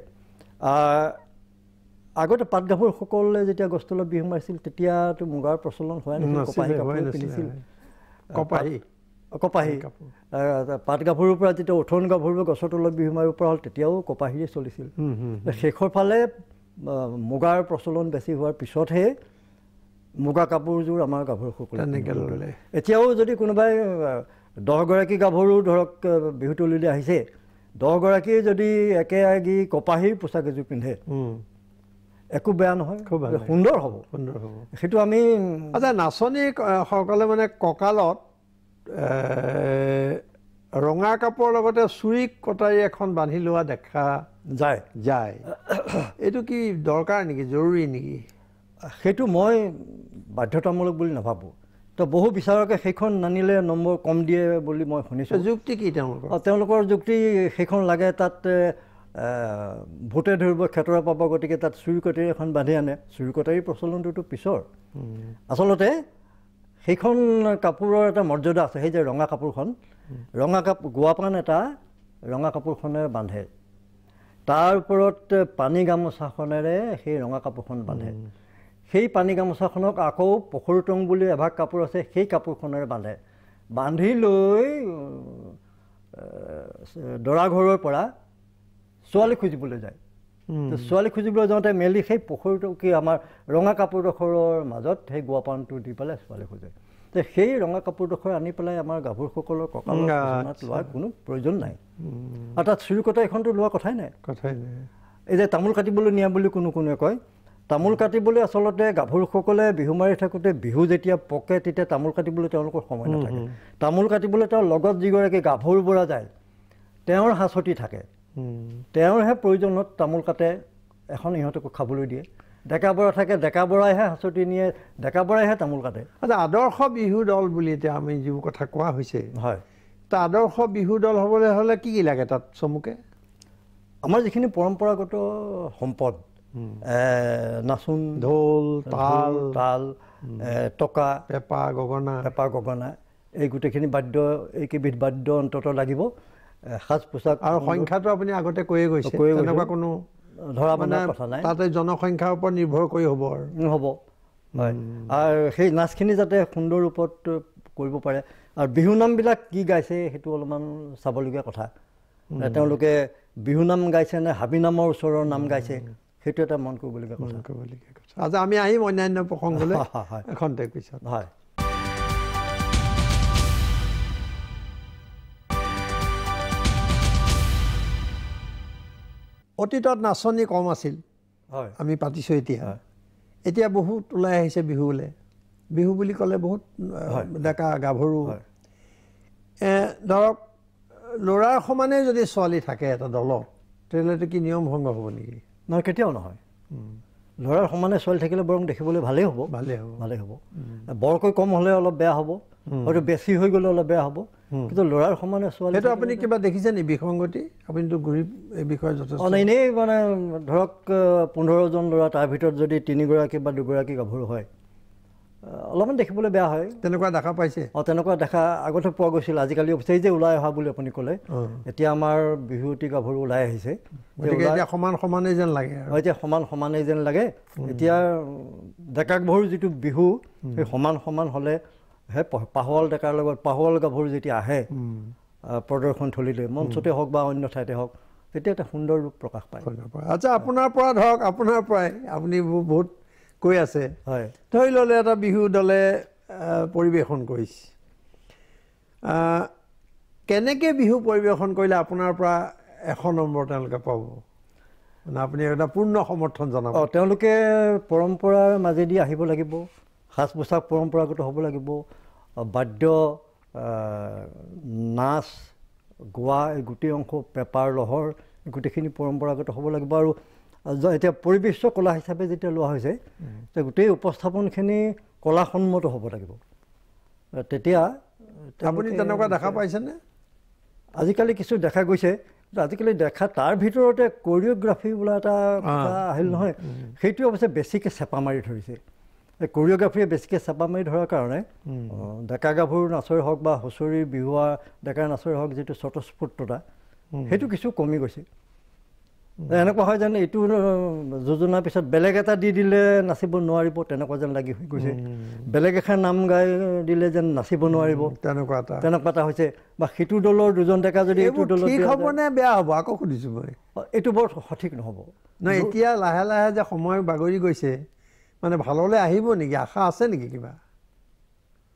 আগতে পাট গাভৰুসকলে যেতিয়া গছতলত বিহু মাৰিছিল তেতিয়াতো মুগাৰ প্ৰচলন হোৱা নাছিল কপাহী পাট গাভৰুৰ পৰা যেতিয়া উঠন গাভৰু গছৰ তলত বিহু মাৰিব পৰা হ'ল তেতিয়াও কপাহীৰে চলিছিল শেষৰ ফালে মুগাৰ প্ৰচলন বেছি হোৱাৰ পিছতহে মুগা কাপোৰযোৰ আমাৰ গাভৰুসকলে এতিয়াও যদি কোনোবাই দহগৰাকী গাভৰু ধৰক বিহুতলীলৈ আহিছে দহগৰাকীয়ে যদি একে একেই কপাহীৰ পোচাক এযোৰ পিন্ধে একো বেয়া নহয় খুব সুন্দৰ হ'ব সুন্দৰ হ'ব সেইটো আমি আচ্ছা নাচনীসকলে মানে কঁকালত ৰঙা কাপোৰৰ লগতে চুৰি কটাৰী এখন বান্ধি লোৱা দেখা যায় যায় এইটো কি দৰকাৰ নেকি জৰুৰী নেকি সেইটো মই বাধ্যতামূলক বুলি নাভাবোঁ তো বহু বিচাৰকে সেইখন নানিলে নম্বৰ কম দিয়ে বুলি মই শুনিছোঁ যুক্তি কি তেওঁলোকৰ তেওঁলোকৰ যুক্তি সেইখন লাগে তাত ভূতে ধৰিব খেতৰা পাব গতিকে তাত চুৰি কটাৰী এখন বান্ধি আনে চুৰি কটাৰী প্ৰচলনটোতো পিছৰ আচলতে সেইখন কাপোৰৰ এটা মৰ্যাদা আছে সেই যে ৰঙা কাপোৰখন ৰঙা কাপ গোৱাপান এটা ৰঙা কাপোৰখনেৰে বান্ধে তাৰ ওপৰত পানী গামোচাখনেৰে সেই ৰঙা কাপোৰখন বান্ধে সেই পানী গামোচাখনক আকৌ পশুৰটং বুলি এভাগ কাপোৰ আছে সেই কাপোৰখনেৰে বান্ধে বান্ধি লৈ দৰাঘৰৰ পৰা ছোৱালী খুজিবলৈ যায় ছোৱালী খুজিবলৈ যাওঁতে মেলি সেই পুখুৰীটো কি আমাৰ ৰঙা কাপোৰডোখৰৰ মাজত সেই গোৱা পাণটো দি পেলাই ছোৱালী খোজে তে সেই ৰঙা কাপোৰডোখৰ আনি পেলাই আমাৰ গাভৰুসকলৰ কঁকালত লোৱাৰ কোনো প্ৰয়োজন নাই আৰু তাত চুৰিকটা এখনটো লোৱা কথাই নাই কথাই নাই এই যে তামোল কাটিবলৈ নিয়া বুলি কোনো কোনোৱে কয় তামোল কাটিবলৈ আচলতে গাভৰুসকলে বিহু মাৰি থাকোঁতে বিহু যেতিয়া পকে তেতিয়া তামোল কাটিবলৈ তেওঁলোকৰ সময় নাথাকে তামোল কাটিবলৈ তেওঁৰ লগত যিগৰাকী গাভৰু বৰা যায় তেওঁৰ সাঁচতি থাকে তেওঁৰহে প্ৰয়োজনত তামোল কাটে এখন ইহঁতকো খাবলৈ দিয়ে ডেকা বৰা থাকে ডেকা বৰাইহে হাঁচতি নিয়ে ডেকা বৰাইহে তামোল কাটে আচ্ছা আদৰ্শ বিহু দল বুলি এতিয়া আমি যিবোৰ কথা কোৱা হৈছে হয় তাত আদৰ্শ বিহু দল হ'বলৈ হ'লে কি কি লাগে তাত চমুকে আমাৰ যিখিনি পৰম্পৰাগত সম্পদ নাচোন ঢোল তাল তাল টকা পেঁপা গগনা পেঁপা গগনা এই গোটেইখিনি বাদ্য এইকেইবিধ বাদ্য অন্ততঃ লাগিব সাজ পোছাক আৰু সংখ্যাটো আপুনি আগতে কৈয়ে গৈছে কৈয়ে তেনেকুৱা কোনো ধৰা মানে কথা নাই তাতে জনসংখ্যাৰ ওপৰত নিৰ্ভৰ কৰি হ'ব আৰু হ'ব হয় আৰু সেই নাচখিনি যাতে সুন্দৰ ৰূপত কৰিব পাৰে আৰু বিহু নামবিলাক কি গাইছে সেইটো অলপমান চাবলগীয়া কথা তেওঁলোকে বিহু নাম গাইছে নে হাবি নামৰ ওচৰৰ নাম গাইছে সেইটো এটা মন কৰিবলগীয়া কথা আজি আমি আহিম অন্যান্য প্ৰসংগলৈ এখন পিছত হয় অতীতত নাচনি কম আছিল হয় আমি পাতিছোঁ এতিয়া এতিয়া বহুত ওলাই আহিছে বিহুলৈ বিহু বুলি ক'লে বহুত ডেকা গাভৰু ধৰক ল'ৰাৰ সমানেই যদি ছোৱালী থাকে এটা দলত তেতিয়াহ'লেতো কি নিয়ম ভংগ হ'ব নেকি নহয় কেতিয়াও নহয় ল'ৰাৰ সমানে ছোৱালী থাকিলে বৰং দেখিবলৈ ভালেই হ'ব ভালেই হ'ব ভালেই হ'ব বৰকৈ কম হ'লে অলপ বেয়া হ'ব হয়তো বেছি হৈ গ'লে অলপ বেয়া হ'ব কিন্তু ল'ৰাৰ সমানে ছোৱালী সেইটো আপুনি কিবা দেখিছে নেকি বিসংগতি আপুনিতো ঘূৰি এই বিষয়ে যথেষ্ট এনেই মানে ধৰক পোন্ধৰজন ল'ৰা তাৰ ভিতৰত যদি তিনিগৰাকী বা দুগৰাকী গাভৰু হয় অলপমান দেখিবলৈ বেয়া হয় তেনেকুৱা দেখা পাইছে অ তেনেকুৱা দেখা আগতে পোৱা গৈছিল আজিকালি অফিচাৰী যে ওলাই অহা বুলি আপুনি ক'লে এতিয়া আমাৰ বিহুৱতী গাভৰু ওলাই আহিছে সমান সমানেই যেন লাগে এতিয়া সমান সমানেই যেন লাগে এতিয়া ডেকা গাভৰু যিটো বিহু সেই সমান সমান হ'লে সেই পাহল ডেকাৰ লগত পাহল গাভৰু যেতিয়া আহে প্ৰদৰ্শন প্ৰদৰ্শনথলীলৈ মঞ্চতে হওক বা অন্য ঠাইতে হওক তেতিয়া এটা সুন্দৰ ৰূপ প্ৰকাশ পায় আচ্ছা আপোনাৰ পৰা ধৰক আপোনাৰ পৰাই আপুনি বহুত কৈ আছে হয় ধৰি ল'লে এটা বিহু দলে পৰিৱেশন কৰিছে কেনেকৈ বিহু পৰিৱেশন কৰিলে আপোনাৰ পৰা এশ নম্বৰ তেওঁলোকে পাব মানে আপুনি এটা পূৰ্ণ সমৰ্থন জনাব তেওঁলোকে পৰম্পৰাৰ মাজেদি আহিব লাগিব সাজ পোছাক পৰম্পৰাগত হ'ব লাগিব বাদ্য নাচ গোৱা এই গোটেই অংশ পেপাৰ লহৰ গোটেইখিনি পৰম্পৰাগত হ'ব লাগিব আৰু এতিয়া পৰিৱেশ কলা হিচাপে যেতিয়া লোৱা হৈছে গোটেই উপস্থাপনখিনি কলাসন্মত হ'ব লাগিব তেতিয়া আপুনি তেনেকুৱা দেখা পাইছেনে আজিকালি কিছু দেখা গৈছে কিন্তু আজিকালি দেখা তাৰ ভিতৰতে কৰিঅ'গ্ৰাফি বোলা এটা কথা আহিল নহয় সেইটোৱে অৱশ্যে বেছিকৈ চেপা মাৰি ধৰিছে কোৰিঅ'গ্ৰাফীয়ে বেছিকৈ চাপা মাৰি ধৰাৰ কাৰণে ডেকা গাভৰু নাচৰি হওক বা হুঁচৰি বিহুৱা ডেকা নাচৰি হওক যিটো স্বতঃস্ফূৰ্ততা সেইটো কিছু কমি গৈছে এনেকুৱা হয় যেন এইটো যোজনাৰ পিছত বেলেগ এটা দি দিলে নাচিব নোৱাৰিব তেনেকুৱা যেন লাগি হৈ গৈছে বেলেগ এখন নাম গাই দিলে যেন নাচিব নোৱাৰিব তেনেকুৱা এটা তেনেকুৱা এটা হৈছে বা সিটো দলৰ দুজন ডেকা যদি এইটো দলৰ ঠিক হ'বনে বেয়া হ'ব আকৌ সুধিছোঁ মই এইটো বৰ সঠিক নহ'ব নহয় এতিয়া লাহে লাহে যে সময় বাগৰি গৈছে মানে ভাললৈ আহিব নেকি আশা আছে নেকি কিবা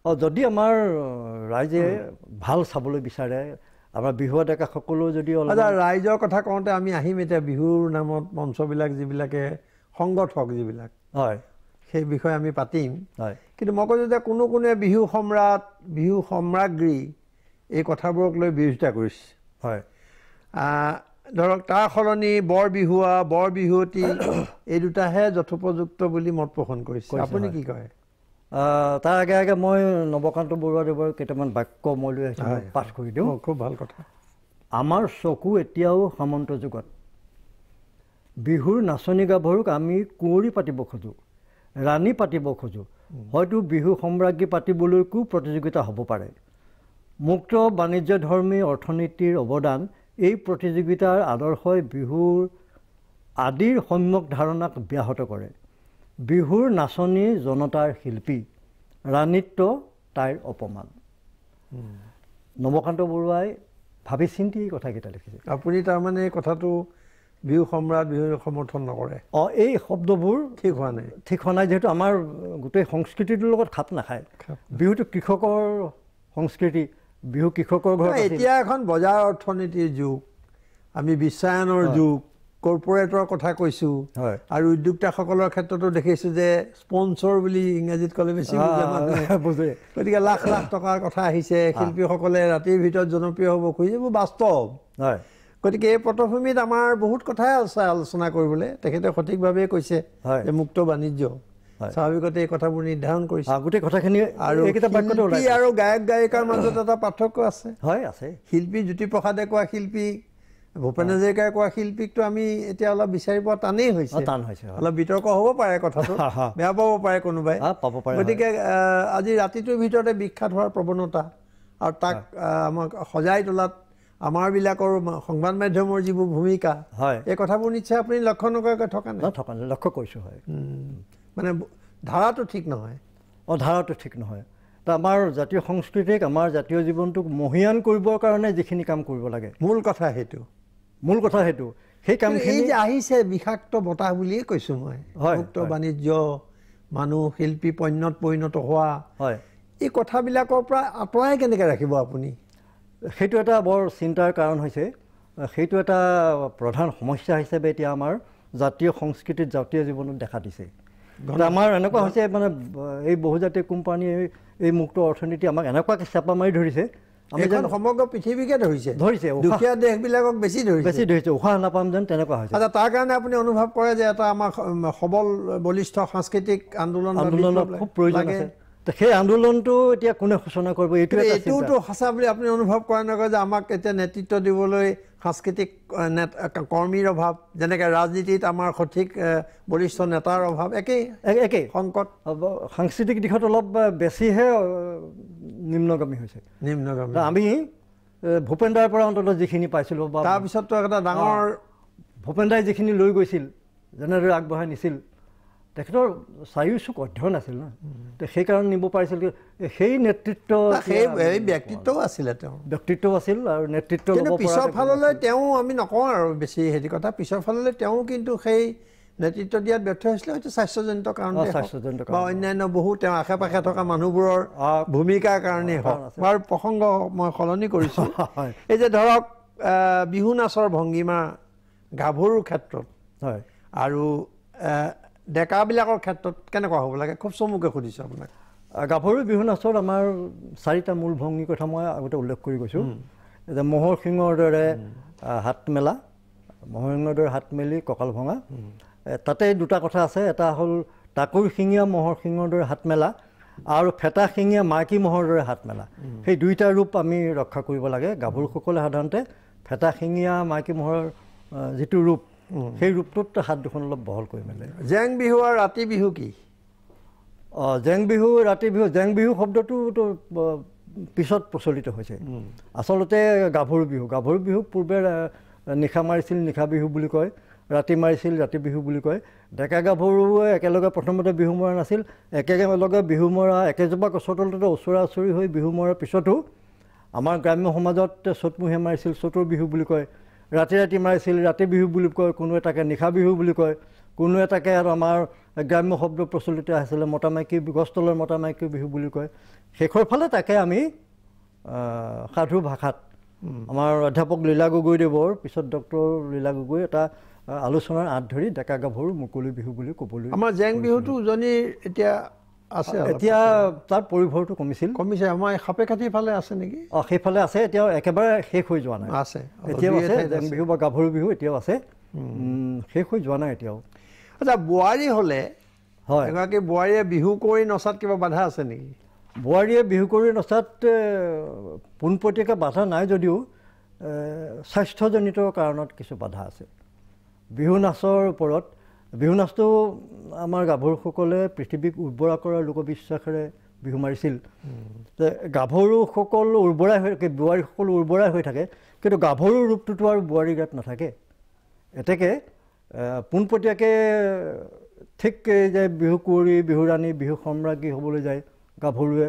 অঁ যদি আমাৰ ৰাইজে ভাল চাবলৈ বিচাৰে আমাৰ বিহু সকলো যদি ৰাইজৰ কথা কওঁতে আমি আহিম এতিয়া বিহুৰ নামত মঞ্চবিলাক যিবিলাকে সংগঠক যিবিলাক হয় সেই বিষয়ে আমি পাতিম হয় কিন্তু মই কৈছোঁ যে কোনো কোনোৱে বিহু সম্ৰাট বিহু সম্ৰাগ্ৰী এই কথাবোৰক লৈ বিৰোধিতা কৰিছে হয় ধৰক তাৰ সলনি বৰ বিহুৱা বৰ বিহুৱতী এই দুটাহে যথোপযুক্ত বুলি মত পোষণ কৰিছে আপুনি কি কয় তাৰ আগে আগে মই নৱকান্ত বৰুৱাদেৱৰ কেইটামান বাক্য মই লৈ আহিছোঁ পাঠ কৰি দিওঁ খুব ভাল কথা আমাৰ চকু এতিয়াও সামন্ত যুগত বিহুৰ নাচনী গাভৰুক আমি কুঁৱৰী পাতিব খোজোঁ ৰাণী পাতিব খোজোঁ হয়তো বিহু সম্ৰাজ্ঞী পাতিবলৈকো প্ৰতিযোগিতা হ'ব পাৰে মুক্ত বাণিজ্যধৰ্মী অৰ্থনীতিৰ অৱদান এই প্ৰতিযোগিতাৰ আদৰ্শই বিহুৰ আদিৰ সম্যক ধাৰণাক ব্যাহত কৰে বিহুৰ নাচনী জনতাৰ শিল্পী ৰাণিত্ব তাইৰ অপমান নৱকান্ত বৰুৱাই ভাবি চিন্তি কথাকেইটা লিখিছে আপুনি তাৰমানে এই কথাটো বিহু সম্ৰাট বিহু সমৰ্থন নকৰে অঁ এই শব্দবোৰ ঠিক হোৱা নাই ঠিক হোৱা নাই যিহেতু আমাৰ গোটেই সংস্কৃতিটোৰ লগত খাপ নাখায় বিহুটো কৃষকৰ সংস্কৃতি বিহু কৃষকৰ ঘৰ এতিয়া এখন বজাৰ অৰ্থনীতিৰ যুগ আমি বিশ্বায়নৰ যুগ কৰ্পৰেটৰ কথা কৈছোঁ হয় আৰু উদ্যোক্তাসকলৰ ক্ষেত্ৰতো দেখিছোঁ যে স্পনচৰ বুলি ইংৰাজীত ক'লে বেছি গতিকে লাখ লাখ টকাৰ কথা আহিছে শিল্পীসকলে ৰাতিৰ ভিতৰত জনপ্ৰিয় হ'ব খুজিছে এইবোৰ বাস্তৱ হয় গতিকে এই পটভূমিত আমাৰ বহুত কথাই আছে আলোচনা কৰিবলৈ তেখেতে সঠিকভাৱেই কৈছে যে মুক্ত বাণিজ্য স্বাভাৱিকতে এই কথাবোৰ নিৰ্ধাৰণ কৰিছে গোটেই কথাখিনি আৰু শিল্পী আৰু গায়ক গায়িকাৰ মাজত এটা পাৰ্থক্য আছে হয় আছে শিল্পী জ্যোতিপ্ৰসাদে কোৱা শিল্পী ভূপেন হাজৰিকাই কোৱা শিল্পীকতো আমি এতিয়া অলপ বিচাৰি পোৱা টানেই হৈছে টান হৈছে অলপ বিতৰ্ক হ'ব পাৰে কথাটো বেয়া পাব পাৰে কোনোবাই পাব পাৰে গতিকে আজি ৰাতিটোৰ ভিতৰতে বিখ্যাত হোৱাৰ প্ৰৱণতা আৰু তাক আমাক সজাই তোলাত আমাৰ বিলাকৰ সংবাদ মাধ্যমৰ যিবোৰ ভূমিকা হয় এই কথাবোৰ নিশ্চয় আপুনি লক্ষ্য নকৰাকৈ থকা নাই থকা নাই লক্ষ্য কৰিছোঁ হয় মানে ধাৰাটো ঠিক নহয় অঁ ধাৰাটো ঠিক নহয় তো আমাৰ জাতীয় সংস্কৃতিক আমাৰ জাতীয় জীৱনটোক মহিয়ান কৰিবৰ কাৰণে যিখিনি কাম কৰিব লাগে মূল কথা সেইটো মূল কথা সেইটো সেই কাম সেই যে আহিছে বিষাক্ত বতাহ বুলিয়েই কৈছোঁ মই হয় মুক্ত বাণিজ্য মানুহ শিল্পী পণ্যত পৰিণত হোৱা হয় এই কথাবিলাকৰ পৰা আঁতৰাই কেনেকৈ ৰাখিব আপুনি সেইটো এটা বৰ চিন্তাৰ কাৰণ হৈছে সেইটো এটা প্ৰধান সমস্যা হিচাপে এতিয়া আমাৰ জাতীয় সংস্কৃতিত জাতীয় জীৱনত দেখা দিছে আমাৰ এনেকুৱা হৈছে মানে এই বহুজাতীয় কোম্পানীয়ে এই মুক্ত অৰ্থনীতি আমাক এনেকুৱাকে চেপা মাৰি ধৰিছে আমি যেন সমগ্ৰ পৃথিৱীকে ধৰিছে ধৰিছে দুখীয়া দেশবিলাকক বেছি ধৰিছে বেছি ধৰিছে উশাহ নাপাম যেন তেনেকুৱা হৈছে আচ্ছা তাৰ কাৰণে আপুনি অনুভৱ কৰে যে এটা আমাৰ সবল বলিষ্ঠ সাংস্কৃতিক আন্দোলন আন্দোলনৰ খুব প্ৰয়োজন আছে সেই আন্দোলনটো এতিয়া কোনে সূচনা কৰিব এইটো এইটোতো সঁচা বুলি আপুনি অনুভৱ কৰা নকয় যে আমাক এতিয়া নেতৃত্ব দিবলৈ সাংস্কৃতিক কৰ্মীৰ অভাৱ যেনেকৈ ৰাজনীতিত আমাৰ সঠিক বৰিষ্ঠ নেতাৰ অভাৱ একেই একেই সংকট হ'ব সাংস্কৃতিক দিশত অলপ বেছিহে নিম্নগামী হৈছে নিম্নগামী আমি ভূপেন ভূপেন্দ্ৰাৰ পৰা অন্ততঃ যিখিনি পাইছিলোঁ তাৰপিছততো এটা ডাঙৰ ভূপেন দাই যিখিনি লৈ গৈছিল যেনেদৰে আগবঢ়াই নিছিল তেখেতৰ চায়ু চুক অধ্যয়ন আছিল ন সেইকাৰণে নিব পাৰিছিল সেই নেতৃত্ব ব্যক্তিত্বও আছিলে তেওঁ ব্যক্তিত্বও আছিল আৰু নেতৃত্ব পিছৰ ফাললৈ তেওঁ আমি নকওঁ আৰু বেছি হেৰি কথা পিছৰ ফাললৈ তেওঁ কিন্তু সেই নেতৃত্ব দিয়াত ব্যৰ্থ হৈছিলে হয়তো স্বাস্থ্যজনিত কাৰণে স্বাস্থ্যজনিত বা অন্যান্য বহু তেওঁ আশে পাশে থকা মানুহবোৰৰ ভূমিকাৰ কাৰণেই হওক বাৰু প্ৰসংগ মই সলনি কৰিছোঁ (laughs) এই যে ধৰক বিহু নাচৰ ভংগীমা গাভৰুৰ ক্ষেত্ৰত হয় আৰু ডেকাবিলাকৰ ক্ষেত্ৰত কেনেকুৱা হ'ব লাগে খুব চমুকে সুধিছোঁ আপোনাক গাভৰু বিহু নাচত আমাৰ চাৰিটা মূল ভংগী কথা মই আগতে উল্লেখ কৰি গৈছোঁ যে মহৰ সিঙৰ দৰে হাত মেলা মহৰ শিঙৰ দৰে হাত মেলি কঁকাল ভঙা তাতে দুটা কথা আছে এটা হ'ল টাকুৰ শিঙীয়া মহৰ সিঙৰ দৰে হাত মেলা আৰু ফেটা শিঙীয়া মাইকী মহৰ দৰে হাত মেলা সেই দুয়োটা ৰূপ আমি ৰক্ষা কৰিব লাগে গাভৰুসকলে সাধাৰণতে ফেটা শিঙীয়া মাইকী মহৰ যিটো ৰূপ সেই ৰূপটোত হাত দুখন অলপ বহল কৰি মেলে জেং বিহু আৰু ৰাতি বিহু কি অঁ জেং বিহু ৰাতি বিহু জেং বিহু শব্দটো পিছত প্ৰচলিত হৈছে আচলতে গাভৰু বিহু গাভৰু বিহু পূৰ্বে নিশা মাৰিছিল নিশা বিহু বুলি কয় ৰাতি মাৰিছিল ৰাতি বিহু বুলি কয় ডেকা গাভৰুৱে একেলগে প্ৰথমতে বিহু মৰা নাছিল একেলগে বিহু মৰা একেজোপা গছৰ তলতে ওচৰা ওচৰি হৈ বিহু মৰাৰ পিছতো আমাৰ গ্ৰাম্য সমাজত চতমহীয়া মাৰিছিল চতুৰ বিহু বুলি কয় ৰাতি ৰাতি মাৰিছিল ৰাতি বিহু বুলি কয় কোনো এটাকে নিশা বিহু বুলি কয় কোনো এটাকে আৰু আমাৰ গ্ৰাম্য শব্দ প্ৰচলিত আছিলে মতা মাইকী গছতলৰ মতা মাইকী বিহু বুলি কয় শেষৰ ফালে তাকে আমি সাধু ভাষাত আমাৰ অধ্যাপক লীলা গগৈদেৱৰ পিছত ডক্টৰ লীলা গগৈ এটা আলোচনাৰ আঁত ধৰি ডেকা গাভৰু মুকলি বিহু বুলি ক'বলৈ আমাৰ জেং বিহুটো উজনিৰ এতিয়া আছে এতিয়া তাৰ পৰিভৰটো কমিছিল কমিছে আমাৰ সাপেখাতিৰ ফালে আছে নেকি অঁ সেইফালে আছে এতিয়াও একেবাৰে শেষ হৈ যোৱা নাই আছে এতিয়াও আছে বিহু বা গাভৰু বিহু এতিয়াও আছে শেষ হৈ যোৱা নাই এতিয়াও আচ্ছা বোৱাৰী হ'লে হয় এগৰাকী বোৱাৰীয়ে বিহু কৰি নচাত কিবা বাধা আছে নেকি বোৱাৰীয়ে বিহু কৰি নচাত পোনপটীয়াকৈ বাধা নাই যদিও স্বাস্থ্যজনিত কাৰণত কিছু বাধা আছে বিহু নাচৰ ওপৰত বিহু নাচটো আমাৰ গাভৰুসকলে পৃথিৱীক উৰ্বৰা কৰাৰ লোকবিশ্বাসেৰে বিহু মাৰিছিল যে গাভৰুসকল উৰ্বৰাই হৈ থাকে বোৱাৰীসকল উৰ্বৰাই হৈ থাকে কিন্তু গাভৰুৰ ৰূপটোতো আৰু বোৱাৰী গাত নাথাকে এতেকে পোনপটীয়াকৈ ঠিক যে বিহু কুঁৱৰী বিহু ৰাণী বিহু সম্ৰাজ্ঞী হ'বলৈ যায় গাভৰুৱে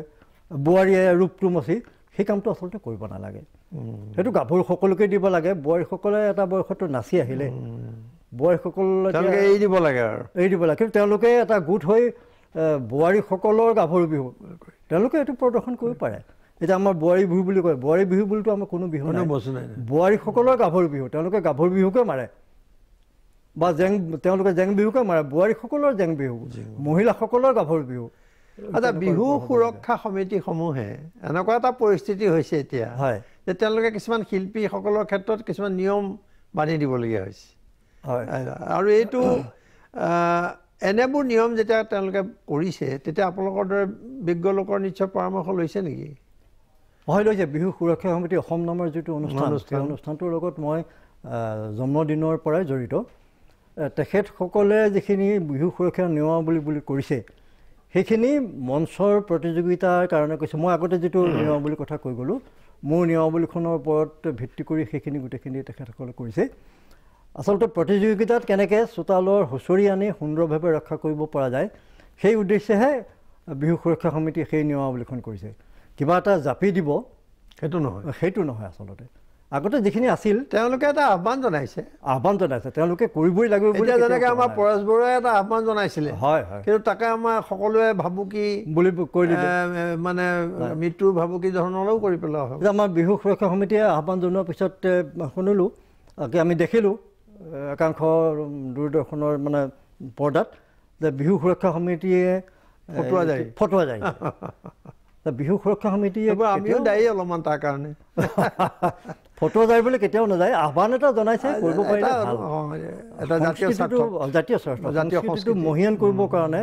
বোৱাৰীয়ে ৰূপটো মচি সেই কামটো আচলতে কৰিব নালাগে সেইটো গাভৰুসকলোকে দিব লাগে বোৱাৰীসকলে এটা বয়সততো নাচি আহিলে বোৱাৰীসকলক এৰি দিব লাগে আৰু এৰি দিব লাগে কিন্তু তেওঁলোকে এটা গোট হৈ বোৱাৰীসকলৰ গাভৰু বিহু তেওঁলোকে এইটো প্ৰদৰ্শন কৰিব পাৰে এতিয়া আমাৰ বোৱাৰী বিহু বুলি কয় বোৱাৰী বিহু বুলিতো আমাৰ কোনো বিহু নাই বস্তু নাই বোৱাৰীসকলৰ গাভৰু বিহু তেওঁলোকে গাভৰু বিহুকে মাৰে বা জেং তেওঁলোকে জেং বিহুকে মাৰে বোৱাৰীসকলৰ জেং বিহু মহিলাসকলৰ গাভৰু বিহু আচ্ছা বিহু সুৰক্ষা সমিতিসমূহে এনেকুৱা এটা পৰিস্থিতি হৈছে এতিয়া হয় যে তেওঁলোকে কিছুমান শিল্পীসকলৰ ক্ষেত্ৰত কিছুমান নিয়ম বান্ধি দিবলগীয়া হৈছে আৰু এইটো এনেবোৰ নিয়ম যেতিয়া তেওঁলোকে কৰিছে তেতিয়া আপোনালোকৰ দৰে বিজ্ঞ লোকৰ নিশ্চয় পৰামৰ্শ লৈছে নেকি হয় লৈছে বিহু সুৰক্ষা সমিতি অসম নামৰ যিটো অনুষ্ঠান সেই অনুষ্ঠানটোৰ লগত মই জন্মদিনৰ পৰাই জড়িত তেখেতসকলে যিখিনি বিহু সুৰক্ষা নিয়মাৱলী বুলি কৰিছে সেইখিনি মঞ্চৰ প্ৰতিযোগিতাৰ কাৰণে কৈছে মই আগতে যিটো নিয়মাৱলীৰ কথা কৈ গ'লোঁ মোৰ নিয়মাৱলীখনৰ ওপৰত ভিত্তি কৰি সেইখিনি গোটেইখিনি তেখেতসকলে কৰিছে আচলতে প্ৰতিযোগিতাত কেনেকৈ চোতালৰ হুঁচৰি আনি সুন্দৰভাৱে ৰক্ষা কৰিব পৰা যায় সেই উদ্দেশ্যেহে বিহু সুৰক্ষা সমিতিয়ে সেই নিয়মাৱলীখন কৰিছে কিবা এটা জাপি দিব সেইটো নহয় সেইটো নহয় আচলতে আগতে যিখিনি আছিল তেওঁলোকে এটা আহ্বান জনাইছে আহ্বান জনাইছে তেওঁলোকে কৰিবই লাগিব বুলি যেনেকৈ আমাৰ পৰেশ বৰুৱাই এটা আহ্বান জনাইছিলে হয় কিন্তু তাকে আমাৰ সকলোৱে ভাবুকি বুলি কৈ দিলে মানে মৃত্যু ভাবুকি ধৰণলৈও কৰি পেলোৱা হয় আমাৰ বিহু সুৰক্ষা সমিতিয়ে আহ্বান জনোৱাৰ পিছত শুনিলোঁ আমি দেখিলোঁ একাংশ দূৰদৰ্শনৰ মানে পৰ্দাত যে বিহু সুৰক্ষা সমিতিয়ে ফটোৱা যায় ফটোয়া যায় বিহু সুৰক্ষা সমিতি আমিও দায়ী অলমান তার কারণে (laughs) ফটোয়া যায় বলে কেউ নাজায় আহ্বান এটা জনাইছে জাতীয় জানাইছে মহিয়ান করবো কারণে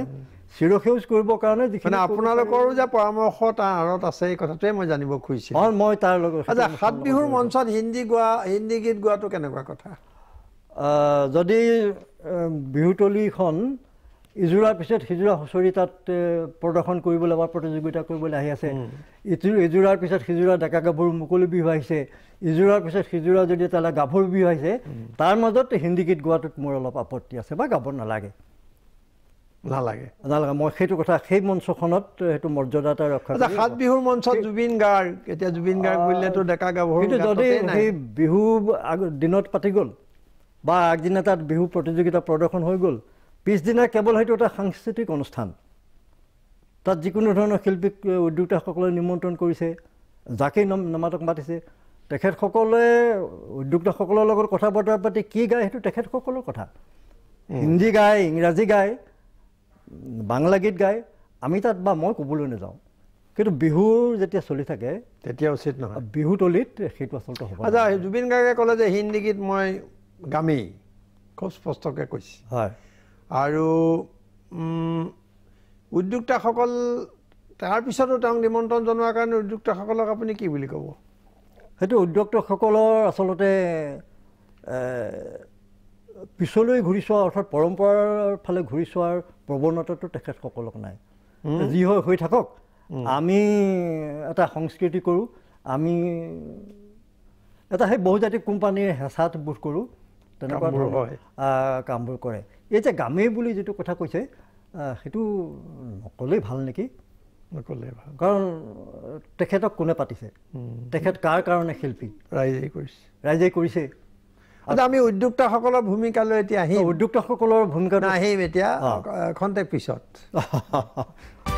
কৰিবৰ কাৰণে যিখিনি আপোনালোকৰো যে পৰামৰ্শ তাৰ আঁৰত আছে এই কথাটোৱে মই জানিব কথাটাই মই তাৰ লগত সাত বিহুৰ মঞ্চত হিন্দী গোৱা হিন্দী গীত গোৱাটো কেনেকুৱা কথা যদি বিহুতলীখন ইযোৰাৰ পিছত সিজোৰা হুঁচৰি তাত প্ৰদৰ্শন কৰিবলৈ বা প্ৰতিযোগিতা কৰিবলৈ আহি আছে ইযোৰ ইযোৰাৰ পিছত সিজোৰা ডেকা গাভৰু মুকলি বিহু আহিছে ইযোৰাৰ পিছত সিজোৰা যদি তালে গাভৰু বিহু আহিছে তাৰ মাজত হিন্দী গীত গোৱাটোত মোৰ অলপ আপত্তি আছে বা গাব নালাগে নালাগে নালাগে মই সেইটো কথা সেই মঞ্চখনত সেইটো মৰ্যাদা এটা ৰক্ষা সাত বিহুৰ মঞ্চত জুবিন গাৰ্গ এতিয়া জুবিন গাৰ্গ বুলিলেতো ডেকা গাভৰু যদি সেই বিহু দিনত পাতি গ'ল বা আগদিনা তাত বিহু প্ৰতিযোগিতা প্ৰদৰ্শন হৈ গ'ল পিছদিনা কেৱল সেইটো এটা সাংস্কৃতিক অনুষ্ঠান তাত যিকোনো ধৰণৰ শিল্পীক উদ্যোক্তাসকলে নিমন্ত্ৰণ কৰিছে যাকেই নম নামাতক মাতিছে তেখেতসকলে উদ্যোক্তাসকলৰ লগত কথা বতৰা পাতি কি গায় সেইটো তেখেতসকলৰ কথা হিন্দী গায় ইংৰাজী গায় বাংলা গীত গায় আমি তাত বা মই ক'বলৈ নাযাওঁ কিন্তু বিহুৰ যেতিয়া চলি থাকে তেতিয়া উচিত নহয় বিহুতলিত সেইটো আচলতে হ'ব আচ্ছা জুবিন গাৰ্গে ক'লে যে হিন্দী গীত মই গামেই খুব স্পষ্টকৈ কৈছে হয় আৰু উদ্যোক্তাসকল তাৰপিছতো তেওঁক নিমন্ত্ৰণ জনোৱাৰ কাৰণে উদ্যোক্তাসকলক আপুনি কি বুলি ক'ব সেইটো উদ্যোক্তাসকলৰ আচলতে পিছলৈ ঘূৰি চোৱা অৰ্থাৎ পৰম্পৰাৰ ফালে ঘূৰি চোৱাৰ প্ৰৱণতাটো তেখেতসকলক নাই যি হয় হৈ থাকক আমি এটা সংস্কৃতি কৰোঁ আমি এটা সেই বহুজাতিক কোম্পানীৰ হেঁচাত বোধ কৰোঁ তেনেকুৱা ধৰণৰ কামবোৰ কৰে এই যে গামেই বুলি যিটো কথা কৈছে সেইটো নক'লেই ভাল নেকি নক'লেই ভাল কাৰণ তেখেতক কোনে পাতিছে তেখেত কাৰ কাৰণে শিল্পী ৰাইজে কৰিছে ৰাইজে কৰিছে আমি উদ্যোক্তাসকলৰ ভূমিকালৈ এতিয়া আহিম উদ্যোক্তাসকলৰ ভূমিকালৈ আহিম এতিয়া ঘণ্টেক পিছত (laughs)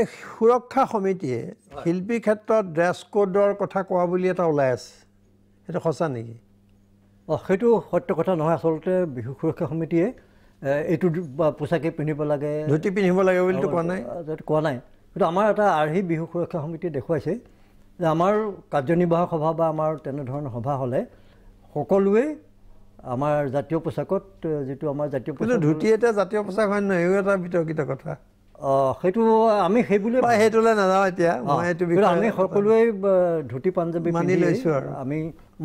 এই সুৰক্ষা সমিতিয়ে শিল্পী ক্ষেত্ৰত ড্ৰেছ কোডৰ কথা কোৱা বুলি এটা ওলাই আছে সেইটো সঁচা নেকি অঁ সেইটো সত্য কথা নহয় আচলতে বিহু সুৰক্ষা সমিতিয়ে এইটো পোচাকেই পিন্ধিব লাগে ধুতি পিন্ধিব লাগে বুলিতো কোৱা নাই কোৱা নাই কিন্তু আমাৰ এটা আৰ্হি বিহু সুৰক্ষা সমিতিয়ে দেখুৱাইছে যে আমাৰ কাৰ্যনিৰ্বাহক সভা বা আমাৰ তেনেধৰণৰ সভা হ'লে সকলোৱে আমাৰ জাতীয় পোচাকত যিটো আমাৰ জাতীয় পোচাক ধুতি এটা জাতীয় পোচাক হয় নহয় এইটো এটা বিতৰ্কিত কথা সেইটো আমি সেই বুলি সেইটোলৈ নাযাওঁ এতিয়া আমি সকলোৱে ধুতি পাঞ্জাৱী মানি লৈছোঁ আৰু আমি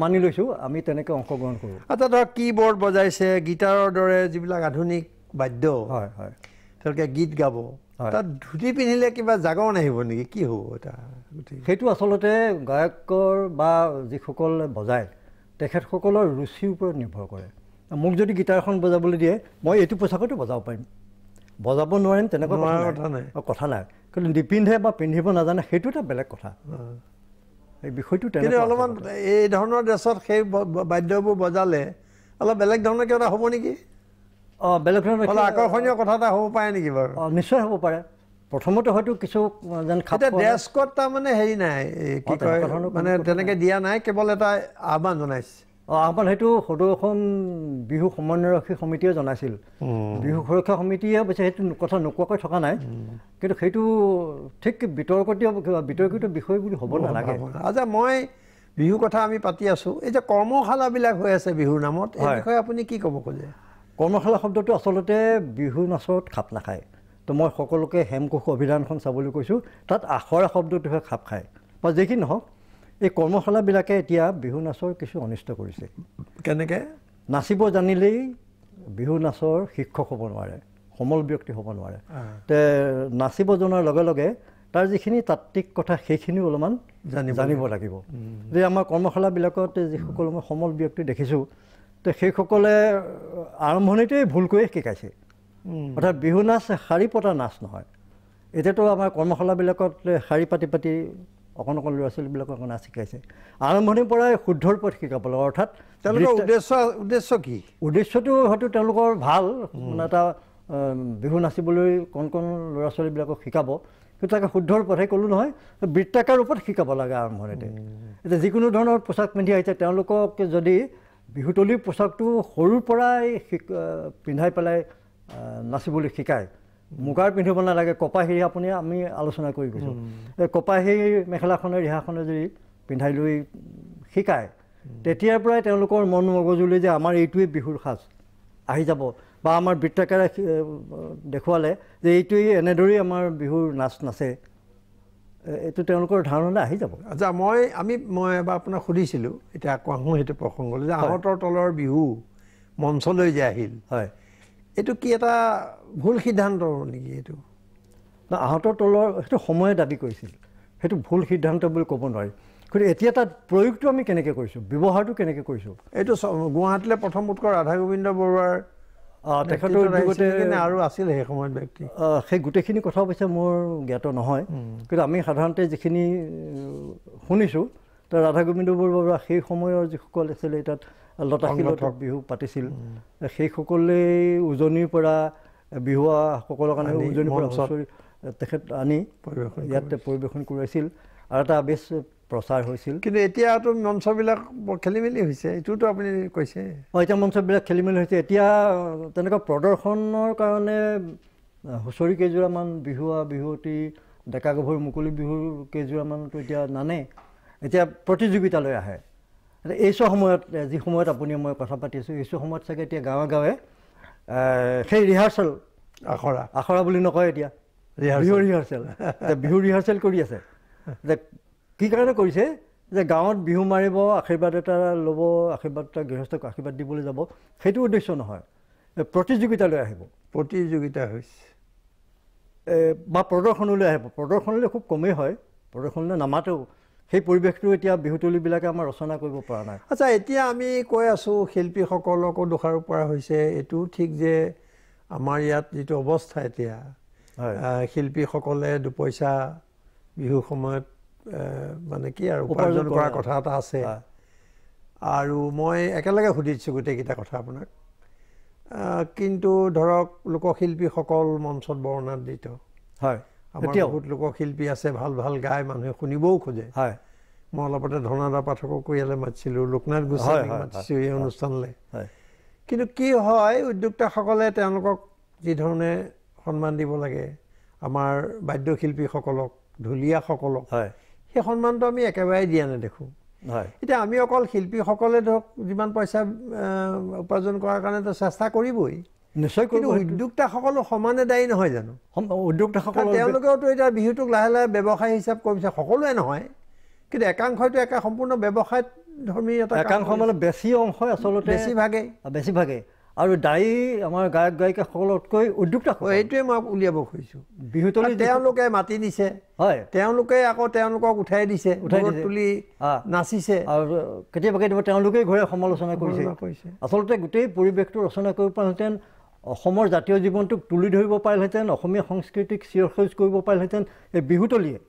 মানি লৈছোঁ আমি তেনেকৈ অংশগ্ৰহণ কৰোঁ আচ্ছা ধৰক কী বোৰ্ড বজাইছে গীটাৰৰ দৰে যিবিলাক আধুনিক বাদ্য হয় হয় তেওঁলোকে গীত গাব তাত ধুতি পিন্ধিলে কিবা জাগৰণ আহিব নেকি কি হ'ব এটা সেইটো আচলতে গায়কৰ বা যিসকলে বজায় তেখেতসকলৰ ৰুচিৰ ওপৰত নিৰ্ভৰ কৰে মোক যদি গীটাৰখন বজাবলৈ দিয়ে মই এইটো পোচাকতো বজাব পাৰিম বজাব নোৱাৰিম তেনেকুৱা কথা নাই কথা নাই কিন্তু নিপিন্ধে বা পিন্ধিব নাজানে সেইটো এটা বেলেগ কথা এই বিষয়টো কিন্তু অলপমান এই ধৰণৰ ড্ৰেছত সেই বাদ্যবোৰ বজালে অলপ বেলেগ ধৰণৰ কিবা এটা হ'ব নেকি অঁ বেলেগ ধৰণৰ অলপ আকৰ্ষণীয় কথা এটা হ'ব পাৰে নেকি বাৰু অঁ নিশ্চয় হ'ব পাৰে প্ৰথমতে হয়তো কিছু যেন এতিয়া ড্ৰেছ কোড তাৰমানে হেৰি নাই কি কয় মানে তেনেকৈ দিয়া নাই কেৱল এটা আহ্বান জনাইছে আমাৰ সেইটো সদৌ অসম বিহু সমন্বয়ৰক্ষী সমিতিয়ে জনাইছিল বিহু সুৰক্ষা সমিতিয়ে অৱশ্যে সেইটো কথা নোকোৱাকৈ থকা নাই কিন্তু সেইটো ঠিক বিতৰ্কীয় বিতৰ্কিত বিষয় বুলি হ'ব নালাগে আচ্ছা মই বিহু কথা আমি পাতি আছোঁ এই যে কৰ্মশালাবিলাক হৈ আছে বিহুৰ নামত সেই বিষয়ে আপুনি কি ক'ব খোজে কৰ্মশালা শব্দটো আচলতে বিহু নাচত খাপ নাখায় তো মই সকলোকে হেমকোষ অভিধানখন চাবলৈ কৈছোঁ তাত আখৰা শব্দটোহে খাপ খায় বা যিকি নহওক এই কৰ্মশালাবিলাকে এতিয়া বিহু নাচৰ কিছু অনিষ্ট কৰিছে কেনেকৈ নাচিব জানিলেই বিহু নাচৰ শিক্ষক হ'ব নোৱাৰে সমল ব্যক্তি হ'ব নোৱাৰে তে নাচিব জনাৰ লগে লগে তাৰ যিখিনি তাত্বিক কথা সেইখিনিও অলপমান জানিব জানিব লাগিব যে আমাৰ কৰ্মশালাবিলাকত যিসকল মই সমল ব্যক্তি দেখিছোঁ তে সেইসকলে আৰম্ভণিতেই ভুলকৈয়ে শিকাইছে অৰ্থাৎ বিহু নাচ শাৰী পতা নাচ নহয় এতিয়াতো আমাৰ কৰ্মশালাবিলাকত শাৰী পাতি পাতি অকণ অকণ ল'ৰা ছোৱালীবিলাকক অকণ শিকাইছে আৰম্ভণিৰ পৰাই শুদ্ধৰ ওপৰত লাগে অৰ্থাৎ তেওঁলোকৰ উদ্দেশ্য উদ্দেশ্য কি উদ্দেশ্যটো হয়তো তেওঁলোকৰ ভাল মানে এটা বিহু নাচিবলৈ কণ কণ ল'ৰা ছোৱালীবিলাকক শিকাব কিন্তু তাকে শুদ্ধৰ ওপৰতহে ক'লোঁ নহয় বৃত্তাকাৰ ওপৰত শিকাব লাগে আৰম্ভণিতে এতিয়া যিকোনো ধৰণৰ পোচাক পিন্ধি আহিছে তেওঁলোকক যদি বিহুতলীৰ পোচাকটো সৰুৰ পৰাই শিক পিন্ধাই পেলাই নাচিবলৈ শিকায় মুগাৰ পিন্ধিব নালাগে কপাহী আপুনি আমি আলোচনা কৰি গৈছোঁ এই কপাহীৰ মেখেলাখনে ৰিহাখনে যদি পিন্ধাই লৈ শিকায় তেতিয়াৰ পৰাই তেওঁলোকৰ মন মগজুলৈ যে আমাৰ এইটোৱেই বিহুৰ সাজ আহি যাব বা আমাৰ বৃত্তাকাৰে দেখুৱালে যে এইটোৱেই এনেদৰেই আমাৰ বিহুৰ নাচ নাচে এইটো তেওঁলোকৰ ধাৰণালৈ আহি যাব আচ্ছা মই আমি মই এবাৰ আপোনাক সুধিছিলোঁ এতিয়া আকৌ আহোঁ সেইটো প্ৰসংগ যে আগতৰ তলৰ বিহু মঞ্চলৈ যে আহিল হয় এইটো কি এটা ভুল সিদ্ধান্ত নেকি এইটো আহতৰ তলৰ সেইটো সময়ে দাবী কৰিছিল সেইটো ভুল সিদ্ধান্ত বুলি ক'ব নোৱাৰি কিন্তু এতিয়া তাত প্ৰয়োগটো আমি কেনেকৈ কৰিছোঁ ব্যৱহাৰটো কেনেকৈ কৰিছোঁ এইটো গুৱাহাটীলৈ প্ৰথম উৎকৰ ৰাধা গোবিন্দ বৰুৱাৰ তেখেতৰ আৰু আছিল সেই সময়ত ব্যক্তি সেই গোটেইখিনি কথা অৱশ্যে মোৰ জ্ঞাত নহয় কিন্তু আমি সাধাৰণতে যিখিনি শুনিছোঁ তাৰ ৰাধা গোবিন্দ বৰুৱা সেই সময়ৰ যিসকল আছিলে তাত লতাশীলক বিহু পাতিছিল সেইসকলেই উজনিৰ পৰা বিহুৱাসকলৰ কাৰণে উজনিৰ পৰা হুঁচৰি তেখেত আনি ইয়াত পৰিৱেশন কৰিছিল আৰু এটা বেছ প্ৰচাৰ হৈছিল কিন্তু এতিয়াতো মঞ্চবিলাক খেলি মেলি হৈছে এইটোতো আপুনি কৈছে অঁ এতিয়া মঞ্চবিলাক খেলি মেলি হৈছে এতিয়া তেনেকুৱা প্ৰদৰ্শনৰ কাৰণে হুঁচৰি কেইযোৰামান বিহুৱা বিহুৱতী ডেকা গাভৰু মুকলি বিহুৰ কেইযোৰামানতো এতিয়া নানে এতিয়া প্ৰতিযোগিতালৈ আহে এই সময়ত যি সময়ত আপুনি মই কথা পাতিছোঁ এইচু সময়ত চাগে এতিয়া গাঁৱে গাঁৱে সেই ৰিহাৰ্চেল আখৰা আখৰা বুলি নকয় এতিয়া বিহু ৰিহাৰ্চেল বিহু ৰিহাৰ্চেল কৰি আছে যে কি কাৰণে কৰিছে যে গাঁৱত বিহু মাৰিব আশীৰ্বাদ এটা ল'ব আশীৰ্বাদ এটা গৃহস্থক আশীৰ্বাদ দিবলৈ যাব সেইটো উদ্দেশ্য নহয় প্ৰতিযোগিতালৈ আহিব প্ৰতিযোগিতা হৈছে বা প্ৰদৰ্শনলৈ আহিব প্ৰদৰ্শনলৈ খুব কমেই হয় প্ৰদৰ্শনলৈ নামাতেও সেই পৰিৱেশটো এতিয়া বিহুতলীবিলাকে আমাৰ ৰচনা কৰিব পৰা নাই আচ্ছা এতিয়া আমি কৈ আছোঁ শিল্পীসকলকো দোষাৰোপ কৰা হৈছে এইটোও ঠিক যে আমাৰ ইয়াত যিটো অৱস্থা এতিয়া শিল্পীসকলে দুপইচা বিহুৰ সময়ত মানে কি আৰু উপাৰ্জন কৰা কথা এটা আছে আৰু মই একেলগে সুধিছোঁ গোটেইকেইটা কথা আপোনাক কিন্তু ধৰক লোকশিল্পীসকল মঞ্চত বৰ্ণাদিত হয় আমাৰ বহুত লোকশিল্পী আছে ভাল ভাল গায় মানুহে শুনিবও খোজে হয় মই অলপতে ধনাদা পাঠককো ইয়ালৈ মাতিছিলোঁ লোকনাথ গোস্বামীক মাতিছোঁ এই অনুষ্ঠানলৈ কিন্তু কি হয় উদ্যোক্তাসকলে তেওঁলোকক যিধৰণে সন্মান দিব লাগে আমাৰ বাদ্যশিল্পীসকলক ঢুলীয়াসকলক সেই সন্মানটো আমি একেবাৰে দিয়া নেদেখোঁ এতিয়া আমি অকল শিল্পীসকলে ধৰক যিমান পইচা উপাৰ্জন কৰাৰ কাৰণেতো চেষ্টা কৰিবই নিশ্চয় কিন্তু উদ্যোক্তাসকলো সমানে দায়ী নহয় জানো উদ্যোক্তাসকল তেওঁলোকেওতো এতিয়া বিহুটোক লাহে লাহে ব্যৱসায় হিচাপ কৰিছে সকলোৱে নহয় কিন্তু একাংশইতো একে সম্পূৰ্ণ ব্যৱসায়ত ধৰ্মী এটা একাংশ মানে বেছি অংশই আচলতে বেছিভাগেই বেছিভাগেই আৰু দায়ী আমাৰ গায়ক গায়িকাসকলতকৈ উদ্যোক্তা সেইটোৱে মই উলিয়াব খুজিছোঁ বিহুতলৈ তেওঁলোকে মাতি নিছে হয় তেওঁলোকে আকৌ তেওঁলোকক উঠাই দিছে উঠাই তুলি নাচিছে আৰু কেতিয়াবা কেতিয়াবা তেওঁলোকেই ঘৰে সমালোচনা কৰিছে আচলতে গোটেই পৰিৱেশটো ৰচনা কৰিব পাৰোঁ অসমৰ জাতীয় জীৱনটোক তুলি ধৰিব পাৰিলেহেঁতেন অসমীয়া সংস্কৃতিক চিৰসেউজ কৰিব পাৰিলেহেঁতেন এই বিহুতলীয়ে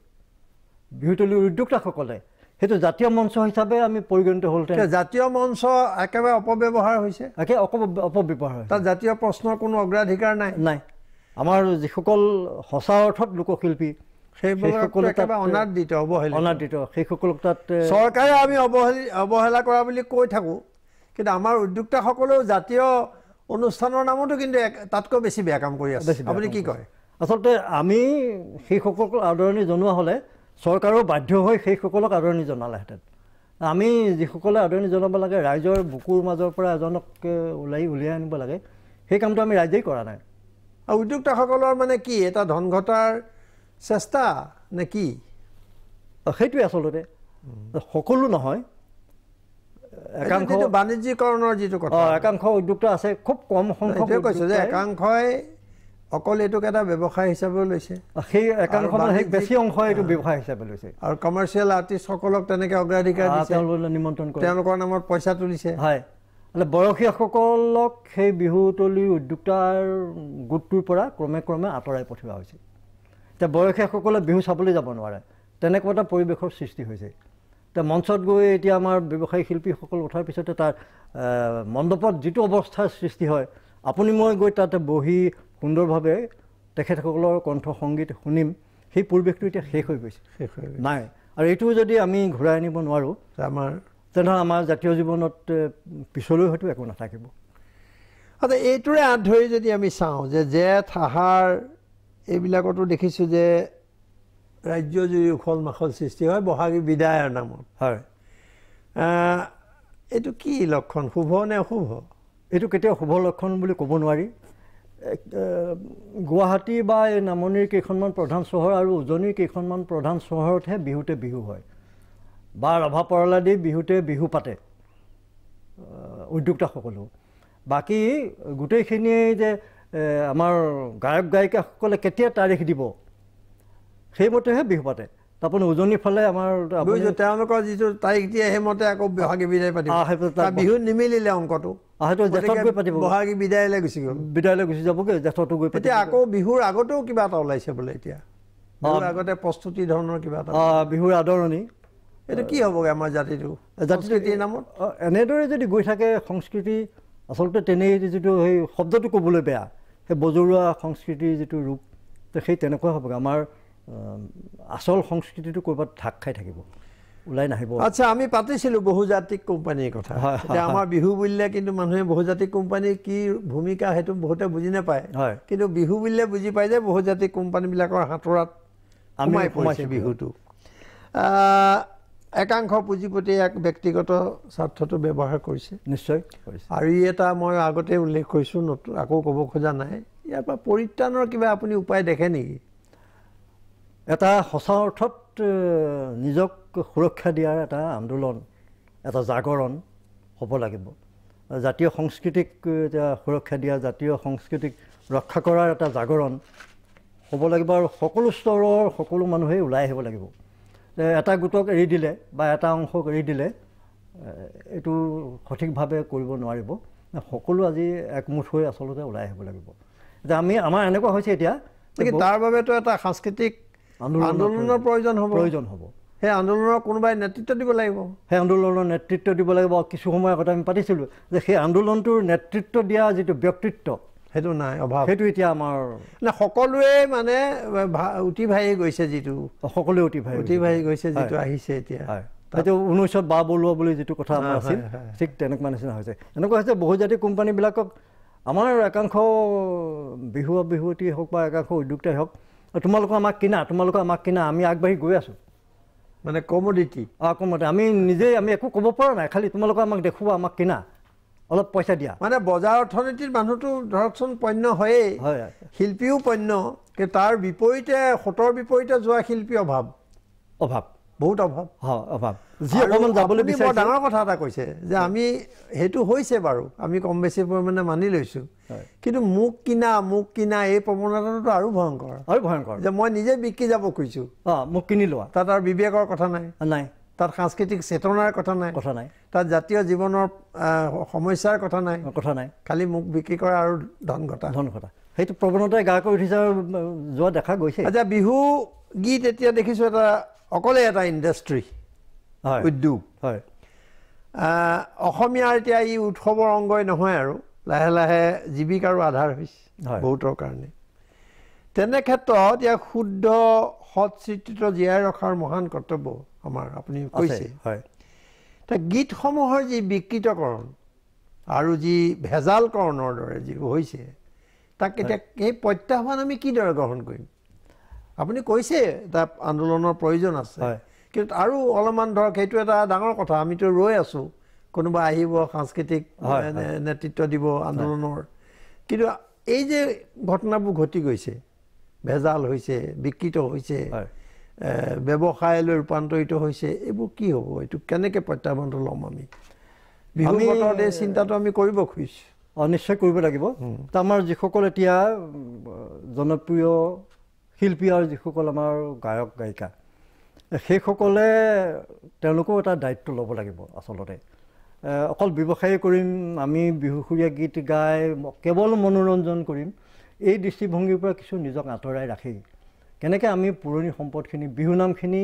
বিহুতলীৰ উদ্যোক্তাসকলে সেইটো জাতীয় মঞ্চ হিচাপে আমি পৰিগণিত হ'লহেঁতেন জাতীয় মঞ্চ একেবাৰে অপব্যৱহাৰ হৈছে একে অপ অপব্যৱহাৰ তাত জাতীয় প্ৰশ্নৰ কোনো অগ্ৰাধিকাৰ নাই নাই আমাৰ যিসকল সঁচা অৰ্থত লোকশিল্পী সেইসকলক তাত চৰকাৰে আমি অৱহেলি অৱহেলা কৰা বুলি কৈ থাকোঁ কিন্তু আমাৰ উদ্যোক্তাসকলেও জাতীয় অনুষ্ঠানৰ নামতো কিন্তু তাতকৈ বেছি বেয়া কাম কৰি আছে আপুনি কি কয় আচলতে আমি সেইসকলক আদৰণি জনোৱা হ'লে চৰকাৰেও বাধ্য হৈ সেইসকলক আদৰণি জনালেহেঁতেন আমি যিসকলে আদৰণি জনাব লাগে ৰাইজৰ বুকুৰ মাজৰ পৰা এজনক ওলাই উলিয়াই আনিব লাগে সেই কামটো আমি ৰাইজেই কৰা নাই আৰু উদ্যোক্তাসকলৰ মানে কি এটা ধন ঘটাৰ চেষ্টা নে কি সেইটোৱে আচলতে সকলো নহয় একাংশ বাণিজ্যিকৰণৰ যিটো কথা অঁ একাংশ উদ্যোগটো আছে খুব কম সংখ্যকে কৈছোঁ যে একাংশই অকল এইটোক এটা ব্যৱসায় হিচাপে লৈছে সেই একাংশ বেছি অংশ এইটো ব্যৱসায় হিচাপে লৈছে আৰু কমাৰ্চিয়েল আৰ্টিষ্টসকলক তেনেকৈ অগ্ৰাধিকাৰ দিছে তেওঁলোকলৈ নিমন্ত্ৰণ কৰে তেওঁলোকৰ নামত পইচা তুলিছে হয় মানে বয়সীয়াসকলক সেই বিহুতলী উদ্যোক্তাৰ গোটটোৰ পৰা ক্ৰমে ক্ৰমে আঁতৰাই পঠিওৱা হৈছে এতিয়া বয়সীয়াসকলে বিহু চাবলৈ যাব নোৱাৰে তেনেকুৱা এটা পৰিৱেশৰ সৃষ্টি হৈছে এতিয়া মঞ্চত গৈ এতিয়া আমাৰ ব্যৱসায়ী শিল্পীসকল উঠাৰ পিছতে তাৰ মণ্ডপত যিটো অৱস্থাৰ সৃষ্টি হয় আপুনি মই গৈ তাতে বহি সুন্দৰভাৱে তেখেতসকলৰ কণ্ঠ সংগীত শুনিম সেই পৰিৱেশটো এতিয়া শেষ হৈ গৈছে শেষ হৈ গৈছে নাই আৰু এইটো যদি আমি ঘূৰাই আনিব নোৱাৰোঁ আমাৰ তেনেহ'লে আমাৰ জাতীয় জীৱনত পিছলৈ হয়তো একো নাথাকিব আচ্ছা এইটোৰে আঁত ধৰি যদি আমি চাওঁ যে জেঠ আহাৰ এইবিলাকতো দেখিছোঁ যে ৰাজ্য জুৰি উখল মাখল সৃষ্টি হয় বহাগী বিদায়ৰ নামত হয় এইটো কি লক্ষণ শুভ নে অশুভ এইটো কেতিয়াও শুভ লক্ষণ বুলি ক'ব নোৱাৰি গুৱাহাটী বা এই নামনিৰ কেইখনমান প্ৰধান চহৰ আৰু উজনিৰ কেইখনমান প্ৰধান চহৰতহে বিহুতে বিহু হয় বা ৰভা পৰলা দি বিহুতে বিহু পাতে উদ্যোক্তাসকলেও বাকী গোটেইখিনিয়ে যে আমাৰ গায়ক গায়িকাসকলে কেতিয়া তাৰিখ দিব সেইমতেহে বিহু পাতে তাৰপৰা উজনিৰ ফালে আমাৰ তেওঁলোকৰ যিটো তাৰিখ দিয়ে সেইমতে আকৌ বহাগী বিদায় পাতিব বিহু নিমিলিলে অংকটো বহাগী বিদায়লৈ গুচি গ'ল বিদায়লৈ গুচি যাবগৈ জেঠতো গৈ এতিয়া আকৌ বিহুৰ আগতেও কিবা এটা ওলাইছে বোলে এতিয়া আগতে প্ৰস্তুতি ধৰণৰ কিবা এটা বিহুৰ আদৰণি এইটো কি হ'বগৈ আমাৰ জাতিটো জাতিটো এতিয়া নামত এনেদৰে যদি গৈ থাকে সংস্কৃতি আচলতে তেনে যিটো সেই শব্দটো ক'বলৈ বেয়া সেই বজৰুৱা সংস্কৃতিৰ যিটো ৰূপ সেই তেনেকুৱা হ'বগৈ আমাৰ আচল সংস্কৃতিটো ক'ৰবাত ঢাক খাই থাকিব ওলাই নাহিব আচ্ছা আমি পাতিছিলোঁ বহুজাতিক কোম্পানীৰ কথা হয় আমাৰ বিহু বুলিলে কিন্তু মানুহে বহুজাতিক কোম্পানীৰ কি ভূমিকা সেইটো বহুতে বুজি নাপায় হয় কিন্তু বিহু বুলিলে বুজি পায় যে বহুজাতিক কোম্পানীবিলাকৰ সাঁতোৰাত আমাৰ সোমাইছোঁ বিহুটো একাংশ পুঁজিপতি এক ব্যক্তিগত স্বাৰ্থটো ব্যৱহাৰ কৰিছে নিশ্চয় আৰু ই এটা মই আগতে উল্লেখ কৰিছোঁ নতুন আকৌ ক'ব খোজা নাই ইয়াৰ পৰা পৰিত্ৰাণৰ কিবা আপুনি উপায় দেখে নেকি এটা সঁচা অৰ্থত নিজক সুৰক্ষা দিয়াৰ এটা আন্দোলন এটা জাগৰণ হ'ব লাগিব জাতীয় সংস্কৃতিক এতিয়া সুৰক্ষা দিয়া জাতীয় সংস্কৃতিক ৰক্ষা কৰাৰ এটা জাগৰণ হ'ব লাগিব আৰু সকলো স্তৰৰ সকলো মানুহেই ওলাই আহিব লাগিব এটা গোটক এৰি দিলে বা এটা অংশক এৰি দিলে এইটো সঠিকভাৱে কৰিব নোৱাৰিব সকলো আজি একমুঠ হৈ আচলতে ওলাই আহিব লাগিব এতিয়া আমি আমাৰ এনেকুৱা হৈছে এতিয়া তাৰ বাবেতো এটা সাংস্কৃতিক আন্দোলনৰ প্ৰয়োজন হ'ব প্ৰয়োজন হ'ব সেই আন্দোলনৰ কোনোবাই নেতৃত্ব দিব লাগিব সেই আন্দোলনৰ নেতৃত্ব দিব লাগিব কিছু সময় আগতে আমি পাতিছিলোঁ যে সেই আন্দোলনটোৰ নেতৃত্ব দিয়া যিটো ব্যক্তিত্ব সেইটো নাই অভাৱ সেইটো এতিয়া আমাৰ নাই সকলোৱে মানে উটি ভাহি গৈছে যিটো সকলোৱে উটি ভাহি উটি ভাহি গৈছে যিটো আহিছে এতিয়া তাতে ঊনৈছত বা বলুৱা বুলি যিটো কথা আমাৰ আছিল ঠিক তেনেকুৱা নিচিনা হৈছে এনেকুৱা হৈছে বহুজাতিক কোম্পানীবিলাকক আমাৰ একাংশ বিহু বিহুৱতী হওক বা একাংশ উদ্যোক্তাই হওক তোমালোকৰ আমাক কিনা তোমালোকক আমাক কিনা আমি আগবাঢ়ি গৈ আছোঁ মানে কমডিটি অঁ কমডিটি আমি নিজেই আমি একো ক'ব পৰা নাই খালী তোমালোকে আমাক দেখুওৱা আমাক কিনা অলপ পইচা দিয়া মানে বজাৰ অৰ্থনীতিৰ মানুহটো ধৰকচোন পণ্য হয়েই হয় শিল্পীও পণ্য তাৰ বিপৰীতে সোঁতৰ বিপৰীতে যোৱা শিল্পীৰ অভাৱ অভাৱ বহুত অভাৱ অভাৱ যি অকণমান যাবলৈ বিচাৰি ডাঙৰ কথা এটা কৈছে যে আমি সেইটো হৈছে বাৰু আমি কম বেছি পৰিমাণে মানি লৈছোঁ কিন্তু মোক কিনা মোক কিনা এই প্ৰৱণতাটোতো আৰু ভয়ংকৰ আৰু ভয়ংকৰ যে মই নিজে বিক্ৰী যাব খুজিছোঁ মোক কিনি লোৱা তাত আৰু বিবেকৰ কথা নাই নাই তাত সাংস্কৃতিক চেতনাৰ কথা নাই কথা নাই তাত জাতীয় জীৱনৰ সমস্যাৰ কথা নাই কথা নাই খালি মোক বিক্ৰী কৰা আৰু ধন ঘটা ধন ঘটা সেইটো প্ৰৱণতাই গা কৰি উঠিছে যোৱা দেখা গৈছে এতিয়া বিহু গীত এতিয়া দেখিছোঁ এটা অকলে এটা ইণ্ডাষ্ট্ৰি হয় উদ্যোগ হয় অসমীয়াৰ এতিয়া ই উৎসৱৰ অংগই নহয় আৰু লাহে লাহে জীৱিকাৰো আধাৰ হৈছে বহুতৰ কাৰণে তেনে ক্ষেত্ৰত ইয়াক শুদ্ধ সৎ চিত্ৰিত জীয়াই ৰখাৰ মহান কৰ্তব্য আমাৰ আপুনি কৈছে হয় গীতসমূহৰ যি বিকৃতকৰণ আৰু যি ভেজালকৰণৰ দৰে যি হৈছে তাক এতিয়া সেই প্ৰত্যাহ্বান আমি কিদৰে গ্ৰহণ কৰিম আপুনি কৈছে এটা আন্দোলনৰ প্ৰয়োজন আছে কিন্তু আৰু অলপমান ধৰক সেইটো এটা ডাঙৰ কথা আমিতো ৰৈ আছোঁ কোনোবা আহিব সাংস্কৃতিক নেতৃত্ব দিব আন্দোলনৰ কিন্তু এই যে ঘটনাবোৰ ঘটি গৈছে ভেজাল হৈছে বিকৃত হৈছে ব্যৱসায়লৈ ৰূপান্তৰিত হৈছে এইবোৰ কি হ'ব এইটো কেনেকৈ প্ৰত্যাহ্বানটো ল'ম আমি চিন্তাটো আমি কৰিব খুজিছোঁ অঁ নিশ্চয় কৰিব লাগিব আমাৰ যিসকল এতিয়া জনপ্ৰিয় শিল্পী আৰু যিসকল আমাৰ গায়ক গায়িকা সেইসকলে তেওঁলোকেও এটা দায়িত্ব ল'ব লাগিব আচলতে অকল ব্যৱসায়ী কৰিম আমি বিহুসুৰীয়া গীত গাই কেৱল মনোৰঞ্জন কৰিম এই দৃষ্টিভংগীৰ পৰা কিছু নিজক আঁতৰাই ৰাখি কেনেকৈ আমি পুৰণি সম্পদখিনি বিহু নামখিনি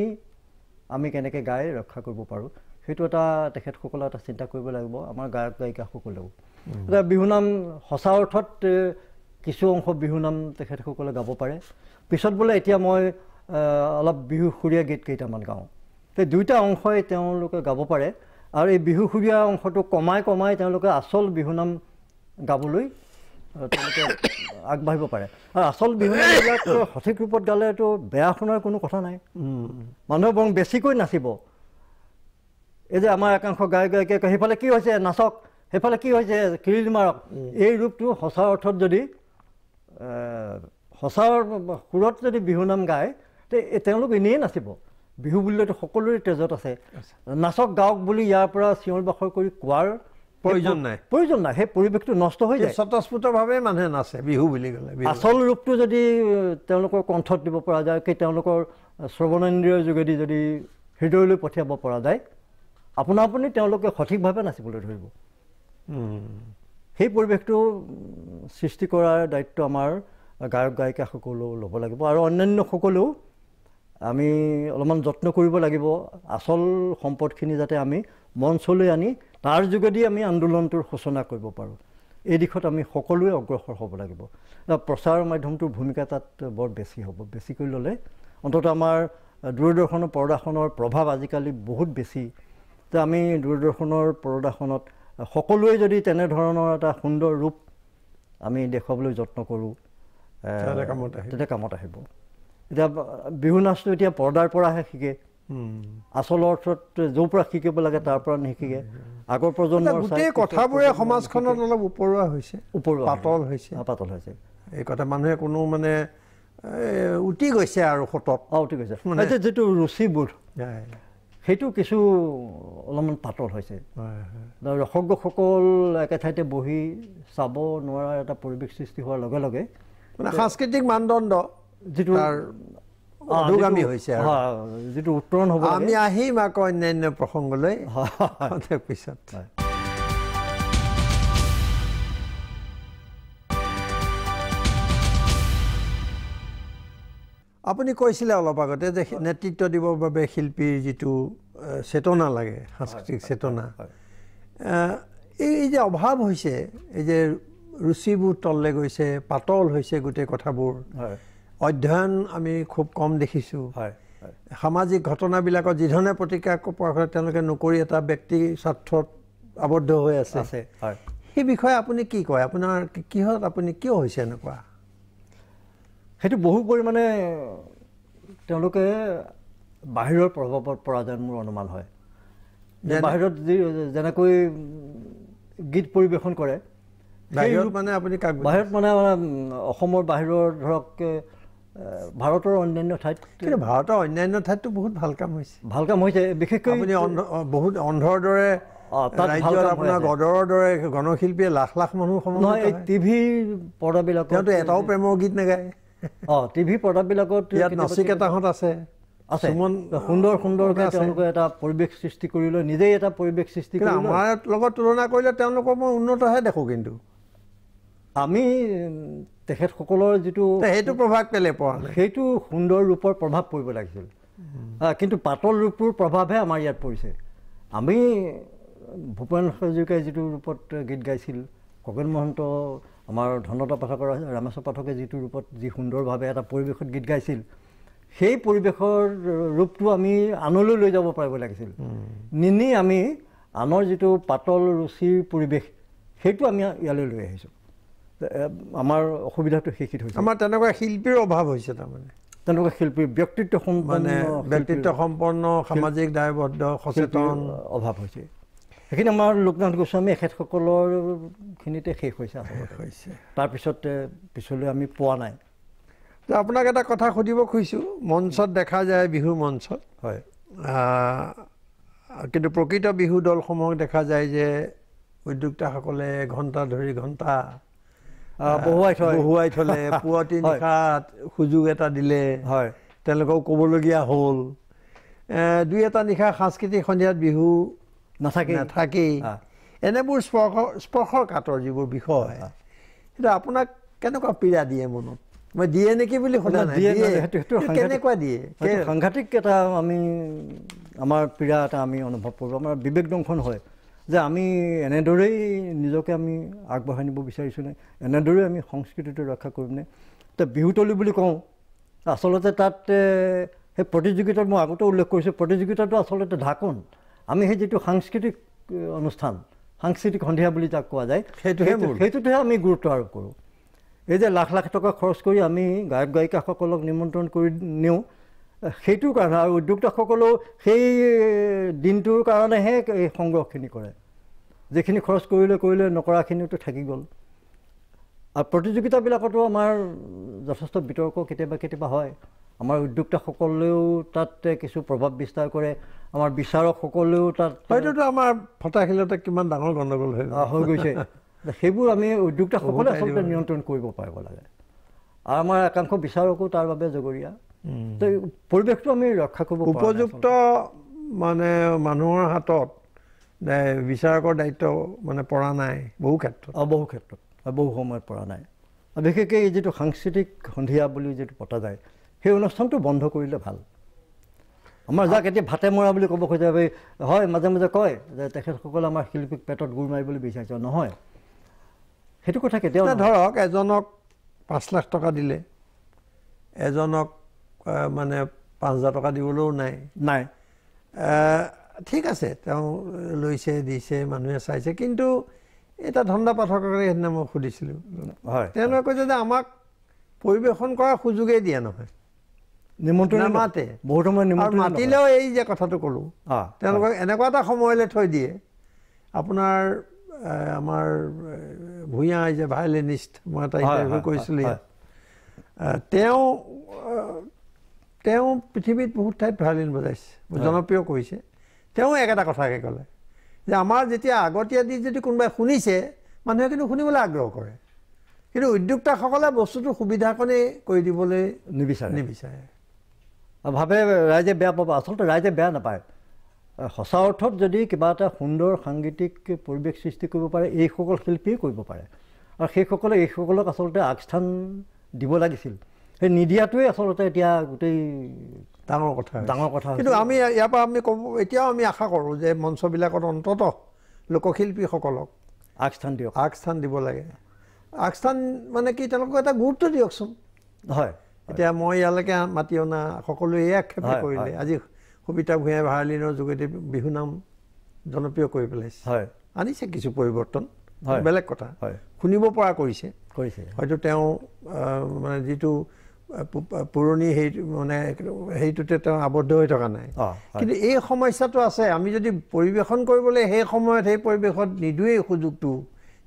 আমি কেনেকৈ গাই ৰক্ষা কৰিব পাৰোঁ সেইটো এটা তেখেতসকলৰ এটা চিন্তা কৰিব লাগিব আমাৰ গায়ক গায়িকাসকলেও এতিয়া বিহুনাম সঁচা অৰ্থত কিছু অংশ বিহু নাম তেখেতসকলে গাব পাৰে পিছত বোলে এতিয়া মই অলপ বিহুসুৰীয়া গীত কেইটামান গাওঁ সেই দুয়োটা অংশই তেওঁলোকে গাব পাৰে আৰু এই বিহুসুৰীয়া অংশটো কমাই কমাই তেওঁলোকে আচল বিহু নাম গাবলৈ তেওঁলোকে আগবাঢ়িব পাৰে আৰু আচল বিহু নামবিলাক সঠিক ৰূপত গালেতো বেয়া শুনাৰ কোনো কথা নাই মানুহে বৰং বেছিকৈ নাচিব এই যে আমাৰ একাংশ গায়ক গায়কে সেইফালে কি হৈছে নাচক সেইফালে কি হৈছে কিৰিল মাৰক এই ৰূপটো সঁচা অৰ্থত যদি সঁচা সুৰত যদি বিহু নাম গায় তেওঁলোক এনেই নাচিব বিহু বুলিলেতো সকলোৰে তেজত আছে নাচক গাওক বুলি ইয়াৰ পৰা চিঞৰ বাখৰ কৰি কোৱাৰ প্ৰয়োজন নাই প্ৰয়োজন নাই সেই পৰিৱেশটো নষ্ট হৈ যায় স্বতঃস্ফূৰ্তভাৱে মানুহে নাচে বিহু বুলি ক'লে আচল ৰূপটো যদি তেওঁলোকৰ কণ্ঠত দিব পৰা যায় কি তেওঁলোকৰ শ্ৰৱণেন্দ্ৰিয়ৰ যোগেদি যদি হৃদয়লৈ পঠিয়াব পৰা যায় আপোনা আপুনি তেওঁলোকে সঠিকভাৱে নাচিবলৈ ধৰিব সেই পৰিৱেশটো সৃষ্টি কৰাৰ দায়িত্ব আমাৰ গায়ক গায়িকাসকলেও ল'ব লাগিব আৰু অন্যান্যসকলেও আমি অলপমান যত্ন কৰিব লাগিব আচল সম্পদখিনি যাতে আমি মঞ্চলৈ আনি তাৰ যোগেদি আমি আন্দোলনটোৰ সূচনা কৰিব পাৰোঁ এই দিশত আমি সকলোৱে অগ্ৰসৰ হ'ব লাগিব প্ৰচাৰ মাধ্যমটোৰ ভূমিকা তাত বৰ বেছি হ'ব বেছিকৈ ল'লে অন্ততঃ আমাৰ দূৰদৰ্শনৰ পৰদাখনৰ প্ৰভাৱ আজিকালি বহুত বেছি যে আমি দূৰদৰ্শনৰ পৰদাখনত সকলোৱে যদি তেনেধৰণৰ এটা সুন্দৰ ৰূপ আমি দেখুৱাবলৈ যত্ন কৰোঁ তেতিয়া কামত আহিব এতিয়া বিহু নাচটো এতিয়া পৰ্দাৰ পৰাহে শিকে আচল অৰ্থত য'ৰ পৰা শিকিব লাগে তাৰ পৰা নিশিকে আগৰ প্ৰজন্ম কথাবোৰে সমাজখনত অলপ উপৰুৱা হৈছে পাতল হৈছে পাতল হৈছে এই কথা মানুহে কোনো মানে উটি গৈছে আৰু সতত উটি গৈছে যিটো ৰুচিবোধ সেইটো কিছু অলপমান পাতল হৈছে দৰ্শকসকল একে ঠাইতে বহি চাব নোৱাৰা এটা পৰিৱেশ সৃষ্টি হোৱাৰ লগে লগে মানে সাংস্কৃতিক মানদণ্ড যিটো অনুগামী হৈছে যিটো উত্তৰণ হ'ব আমি আহিম আকৌ অন্যান্য প্ৰসংগলৈ পিছত হয় আপুনি কৈছিলে অলপ আগতে যে নেতৃত্ব দিবৰ বাবে শিল্পীৰ যিটো চেতনা লাগে সাংস্কৃতিক চেতনা এই যে অভাৱ হৈছে এই যে ৰুচিবোৰ তললৈ গৈছে পাতল হৈছে গোটেই কথাবোৰ অধ্যয়ন আমি খুব কম দেখিছোঁ সামাজিক ঘটনাবিলাকত যিধৰণে প্ৰতিকাৰ পোৱাৰ কথা তেওঁলোকে নকৰি এটা ব্যক্তি স্বাৰ্থত আৱদ্ধ হৈ আছে সেই বিষয়ে আপুনি কি কয় আপোনাৰ কিহত আপুনি কিয় হৈছে এনেকুৱা সেইটো বহু পৰিমাণে তেওঁলোকে বাহিৰৰ প্ৰভাৱত পৰা যেন মোৰ অনুমান হয় বাহিৰত যি যেনেকৈ গীত পৰিৱেশন কৰে বাহিৰত মানে আপুনি কাক বাহিৰত মানে অসমৰ বাহিৰৰ ধৰক ভাৰতৰ অন্যান্য ঠাইত ভাৰতৰ অন্যান্য ঠাইতো বহুত ভাল কাম হৈছে ভাল কাম হৈছে বিশেষকৈ আপুনি অন্ধ বহুত অন্ধৰ দৰে আপোনাৰ গদৰৰ দৰে গণশিল্পীয়ে লাখ লাখ মানুহ সময় টিভিৰ পৰ্দাবিলাক তেওঁতো এটাও প্ৰেমৰ গীত নাগায় (laughs) অঁ টিভি প্ৰডাক্টবিলাকত ইয়াত নচিকেতাহঁত আছে আছে সুন্দৰ সুন্দৰকৈ তেওঁলোকে এটা পৰিৱেশ সৃষ্টি কৰি লৈ নিজেই এটা পৰিৱেশ সৃষ্টি কৰি আমাৰ লগত তুলনা কৰিলে তেওঁলোকৰ মই উন্নতহে দেখোঁ কিন্তু আমি তেখেতসকলৰ যিটো সেইটো প্ৰভাৱ পেলে পৰা সেইটো সুন্দৰ ৰূপৰ প্ৰভাৱ পৰিব লাগিছিল কিন্তু পাতল ৰূপটোৰ প্ৰভাৱহে আমাৰ ইয়াত পৰিছে আমি ভূপেন হাজৰিকাই যিটো ৰূপত গীত গাইছিল খগেন মহন্ত আমাৰ ধনতা পাঠকৰ ৰামেশ্বৰ পাঠকে যিটো ৰূপত যি সুন্দৰভাৱে এটা পৰিৱেশত গীত গাইছিল সেই পৰিৱেশৰ ৰূপটো আমি আনলৈ লৈ যাব পাৰিব লাগিছিল নিনি আমি আনৰ যিটো পাতল ৰুচিৰ পৰিৱেশ সেইটো আমি ইয়ালৈ লৈ আহিছোঁ আমাৰ অসুবিধাটো শিক্ষিত হৈছে আমাৰ তেনেকুৱা শিল্পীৰ অভাৱ হৈছে তাৰমানে তেনেকুৱা শিল্পীৰ ব্যক্তিত্ব সম্পন্ন ব্যক্তিত্ব সম্পন্ন সামাজিক দায়বদ্ধ সচেতন অভাৱ হৈছে সেইখিনি আমাৰ লোকনাথ গোস্বামী এখেতসকলৰখিনিতে শেষ হৈছে শেষ হৈছে তাৰপিছত পিছলৈ আমি পোৱা নাই আপোনাক এটা কথা সুধিব খুজিছোঁ মঞ্চত দেখা যায় বিহু মঞ্চত হয় কিন্তু প্ৰকৃত বিহু দলসমূহক দেখা যায় যে উদ্যোক্তাসকলে ঘণ্টা ধৰি ঘণ্টা বহুৱাই থয় বহুৱাই থ'লে পুৱতি নিশাত সুযোগ এটা দিলে হয় তেওঁলোকক ক'বলগীয়া হ'ল দুই এটা নিশা সাংস্কৃতিক সন্ধিয়াত বিহু নাথাকে নাথাকেই এনেবোৰ স্পৰ্শ কাটৰ যিবোৰ বিষয় সেইটো আপোনাক কেনেকুৱা পীড়া দিয়ে মনত মই দিয়ে নেকি বুলি সোধা কেনেকুৱা দিয়ে সাংঘাতিক এটা আমি আমাৰ পীড়া এটা আমি অনুভৱ কৰোঁ আমাৰ বিবেক দংশন হয় যে আমি এনেদৰেই নিজকে আমি আগবঢ়াই নিব বিচাৰিছোঁনে এনেদৰেই আমি সংস্কৃতিটো ৰক্ষা কৰিমনে এতিয়া বিহুতলী বুলি কওঁ আচলতে তাত সেই প্ৰতিযোগিতাত মই আগতে উল্লেখ কৰিছোঁ প্ৰতিযোগিতাটো আচলতে ঢাকোন আমি সেই যিটো সাংস্কৃতিক অনুষ্ঠান সাংস্কৃতিক সন্ধিয়া বুলি যাক কোৱা যায় সেইটোহে সেইটোতহে আমি গুৰুত্ব আৰোপ কৰোঁ এই যে লাখ লাখ টকা খৰচ কৰি আমি গায়ক গায়িকাসকলক নিমন্ত্ৰণ কৰি নিওঁ সেইটোৰ কাৰণে আৰু উদ্যোক্তাসকলেও সেই দিনটোৰ কাৰণেহে এই সংগ্ৰহখিনি কৰে যিখিনি খৰচ কৰিলে কৰিলে নকৰাখিনিওতো থাকি গ'ল আৰু প্ৰতিযোগিতাবিলাকতো আমাৰ যথেষ্ট বিতৰ্ক কেতিয়াবা কেতিয়াবা হয় আমাৰ উদ্যোক্তাসকলেও তাতে কিছু প্ৰভাৱ বিস্তাৰ কৰে আমাৰ বিচাৰকসকলেও তাত হয়তোতো আমাৰ ফটাশিলতে কিমান ডাঙৰ গণ্ডগোল হৈ গৈছে সেইবোৰ আমি উদ্যোক্তাসকলে আচলতে নিয়ন্ত্ৰণ কৰিব পাৰিব লাগে আৰু আমাৰ একাংশ বিচাৰকো তাৰ বাবে জগৰীয়া তো পৰিৱেশটো আমি ৰক্ষা কৰিব উপযুক্ত মানে মানুহৰ হাতত বিচাৰকৰ দায়িত্ব মানে পৰা নাই বহু ক্ষেত্ৰত অঁ বহু ক্ষেত্ৰত বহু সময়ত পৰা নাই বিশেষকৈ এই যিটো সাংস্কৃতিক সন্ধিয়া বুলি যিটো পতা যায় সেই অনুষ্ঠানটো বন্ধ কৰিলে ভাল আমাৰ যাক এতিয়া ভাতে মৰা বুলি ক'ব খোজে হয় মাজে মাজে কয় যে তেখেতসকলে আমাৰ শিল্পীক পেটত গুৰ মাৰিবলৈ বিচাৰিছে নহয় সেইটো কথা কেতিয়াও ধৰক এজনক পাঁচ লাখ টকা দিলে এজনক মানে পাঁচ হাজাৰ টকা দিবলৈও নাই নাই ঠিক আছে তেওঁ লৈছে দিছে মানুহে চাইছে কিন্তু এটা ধন্দা পাঠকৰ সেইদিনা মই সুধিছিলোঁ হয় তেওঁলোকে কৈছে যে আমাক পৰিৱেশন কৰাৰ সুযোগেই দিয়া নহয় নিমন্ত্ৰণ নামাতে বহুত সময় নিমন্ত্ৰণ মাতিলেও এই যে কথাটো ক'লোঁ তেওঁলোকক এনেকুৱা এটা সময়লৈ থৈ দিয়ে আপোনাৰ আমাৰ ভূঞা যে ভায়লিনিষ্ট মই এটা ইণ্টাৰভিউ কৰিছিলোঁ তেওঁ তেওঁ পৃথিৱীত বহুত ঠাইত ভায়লিন বজাইছে জনপ্ৰিয় কৰিছে তেওঁ একেটা কথাকে ক'লে যে আমাৰ যেতিয়া আগতীয়া দি যদি কোনোবাই শুনিছে মানুহে কিন্তু শুনিবলৈ আগ্ৰহ কৰে কিন্তু উদ্যোক্তাসকলে বস্তুটো সুবিধাকণেই কৰি দিবলৈ নিবিচাৰে নিবিচাৰে ভাবে ৰাইজে বেয়া পাব আচলতে ৰাইজে বেয়া নাপায় সঁচা অৰ্থত যদি কিবা এটা সুন্দৰ সাংগীতিক পৰিৱেশ সৃষ্টি কৰিব পাৰে এইসকল শিল্পীয়ে কৰিব পাৰে আৰু সেইসকলে এইসকলক আচলতে আগস্থান দিব লাগিছিল সেই নিদিয়াটোৱে আচলতে এতিয়া গোটেই ডাঙৰ কথা ডাঙৰ কথা কিন্তু আমি ইয়াৰ পৰা আমি ক'ব এতিয়াও আমি আশা কৰোঁ যে মঞ্চবিলাকত অন্তত লোকশিল্পীসকলক আগস্থান দিয়ক আগস্থান দিব লাগে আগস্থান মানে কি তেওঁলোকক এটা গুৰুত্ব দিয়কচোন হয় এতিয়া মই ইয়ালৈকে মাতি অনা সকলোৱে এই আক্ষেপে কৰিলে আজি সবিতা ভূঞাই ভায়লিনৰ যোগেদি বিহু নাম জনপ্ৰিয় কৰি পেলাইছে হয় আনিছে কিছু পৰিৱৰ্তন বেলেগ কথা শুনিব পৰা কৰিছে কৰিছে হয়তো তেওঁ মানে যিটো পুৰণি সেই মানে সেইটোতে তেওঁ আবদ্ধ হৈ থকা নাই কিন্তু এই সমস্যাটো আছে আমি যদি পৰিৱেশন কৰিবলৈ সেই সময়ত সেই পৰিৱেশত নিদোৱেই সুযোগটো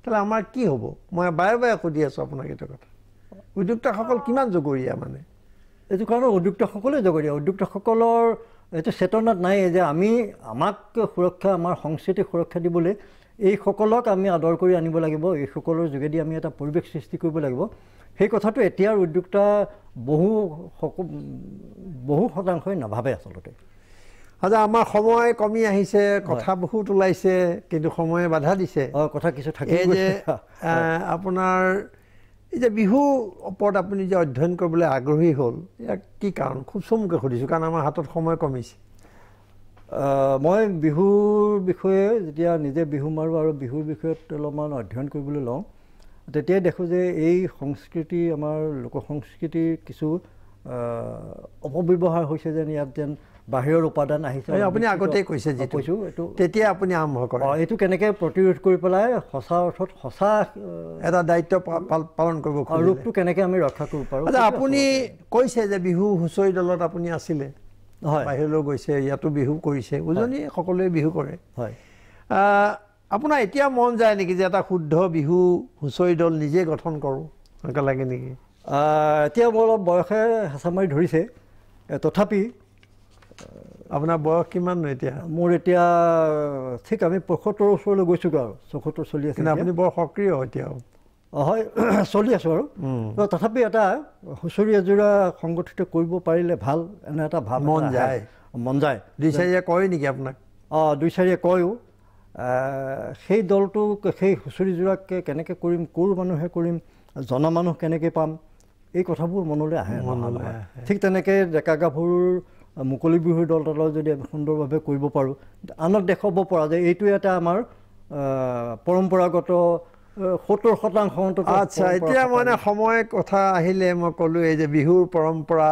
তেতিয়াহ'লে আমাৰ কি হ'ব মই বাৰে বাৰে সুধি আছোঁ আপোনাক এইটো কথা উদ্যোক্তাসকল কিমান জগৰীয়া মানে এইটো কাৰণে উদ্যোক্তাসকলে জগৰীয়া উদ্যোক্তাসকলৰ এইটো চেতনাত নাই যে আমি আমাক সুৰক্ষা আমাৰ সংস্কৃতিক সুৰক্ষা দিবলৈ এইসকলক আমি আদৰ কৰি আনিব লাগিব এইসকলৰ যোগেদি আমি এটা পৰিৱেশ সৃষ্টি কৰিব লাগিব সেই কথাটো এতিয়াৰ উদ্যোক্তা বহু বহু শতাংশই নাভাবে আচলতে আচ্ছা আমাৰ সময় কমি আহিছে কথা বহুত ওলাইছে কিন্তু সময়ে বাধা দিছে কথা কিছু থাকে যে আপোনাৰ এই যে বিহু ওপৰত আপুনি যে অধ্যয়ন কৰিবলৈ আগ্ৰহী হ'ল ইয়াক কি কাৰণ খুব চমুকৈ সুধিছোঁ কাৰণ আমাৰ হাতত সময় কমিছে মই বিহুৰ বিষয়ে যেতিয়া নিজে বিহু মাৰোঁ আৰু বিহুৰ বিষয়ত অলপমান অধ্যয়ন কৰিবলৈ লওঁ তেতিয়াই দেখোঁ যে এই সংস্কৃতি আমাৰ লোক সংস্কৃতিৰ কিছু অপব্যৱহাৰ হৈছে যেন ইয়াত যেন বাহিৰৰ উপাদান আহিছে আপুনি আগতে কৈছে যিটো কৈছোঁ এইটো তেতিয়া আপুনি আৰম্ভ কৰে এইটো কেনেকৈ প্ৰতিৰোধ কৰি পেলাই সঁচা অৰ্থত সঁচা এটা দায়িত্ব পালন কৰিব খোজোঁ ৰোগটো কেনেকৈ আমি ৰক্ষা কৰিব পাৰোঁ আপুনি কৈছে যে বিহু হুঁচৰি দলত আপুনি আছিলে হয় বাহিৰলৈ গৈছে ইয়াতো বিহু কৰিছে উজনি সকলোৱে বিহু কৰে হয় আপোনাৰ এতিয়া মন যায় নেকি যে এটা শুদ্ধ বিহু হুঁচৰি দল নিজে গঠন কৰোঁ লাগে নেকি এতিয়া মোৰ অলপ বয়সে হেঁচা মাৰি ধৰিছে তথাপি আপোনাৰ বয়স কিমান এতিয়া মোৰ এতিয়া ঠিক আমি পঁয়সত্তৰ ওচৰলৈ গৈছোঁগৈ আৰু চৌসত্তৰ চলি আছে আপুনি বৰ সক্ৰিয় এতিয়াও হয় (clears throat) চলি আছোঁ আৰু তথাপি এটা হুঁচৰি এযোৰা সংগঠিত কৰিব পাৰিলে ভাল এনে এটা ভাল মন যায় মন যায় দুই চাৰিয়ে কয় নেকি আপোনাক অঁ দুই চাৰিয়ে কয়ো সেই দলটোক সেই হুঁচৰিযোৰাকে কেনেকৈ কৰিম ক'ৰ মানুহে কৰিম জনা মানুহ কেনেকৈ পাম এই কথাবোৰ মনলৈ আহে ঠিক তেনেকৈ ডেকা গাভৰুৰ মুকলি বিহুৰ দল তলত যদি আমি সুন্দৰভাৱে কৰিব পাৰোঁ আনক দেখুৱাব পৰা যায় এইটো এটা আমাৰ পৰম্পৰাগত সত্তৰ শতাংশ আচ্ছা এতিয়া মানে সময় কথা আহিলে মই ক'লোৱেই যে বিহুৰ পৰম্পৰা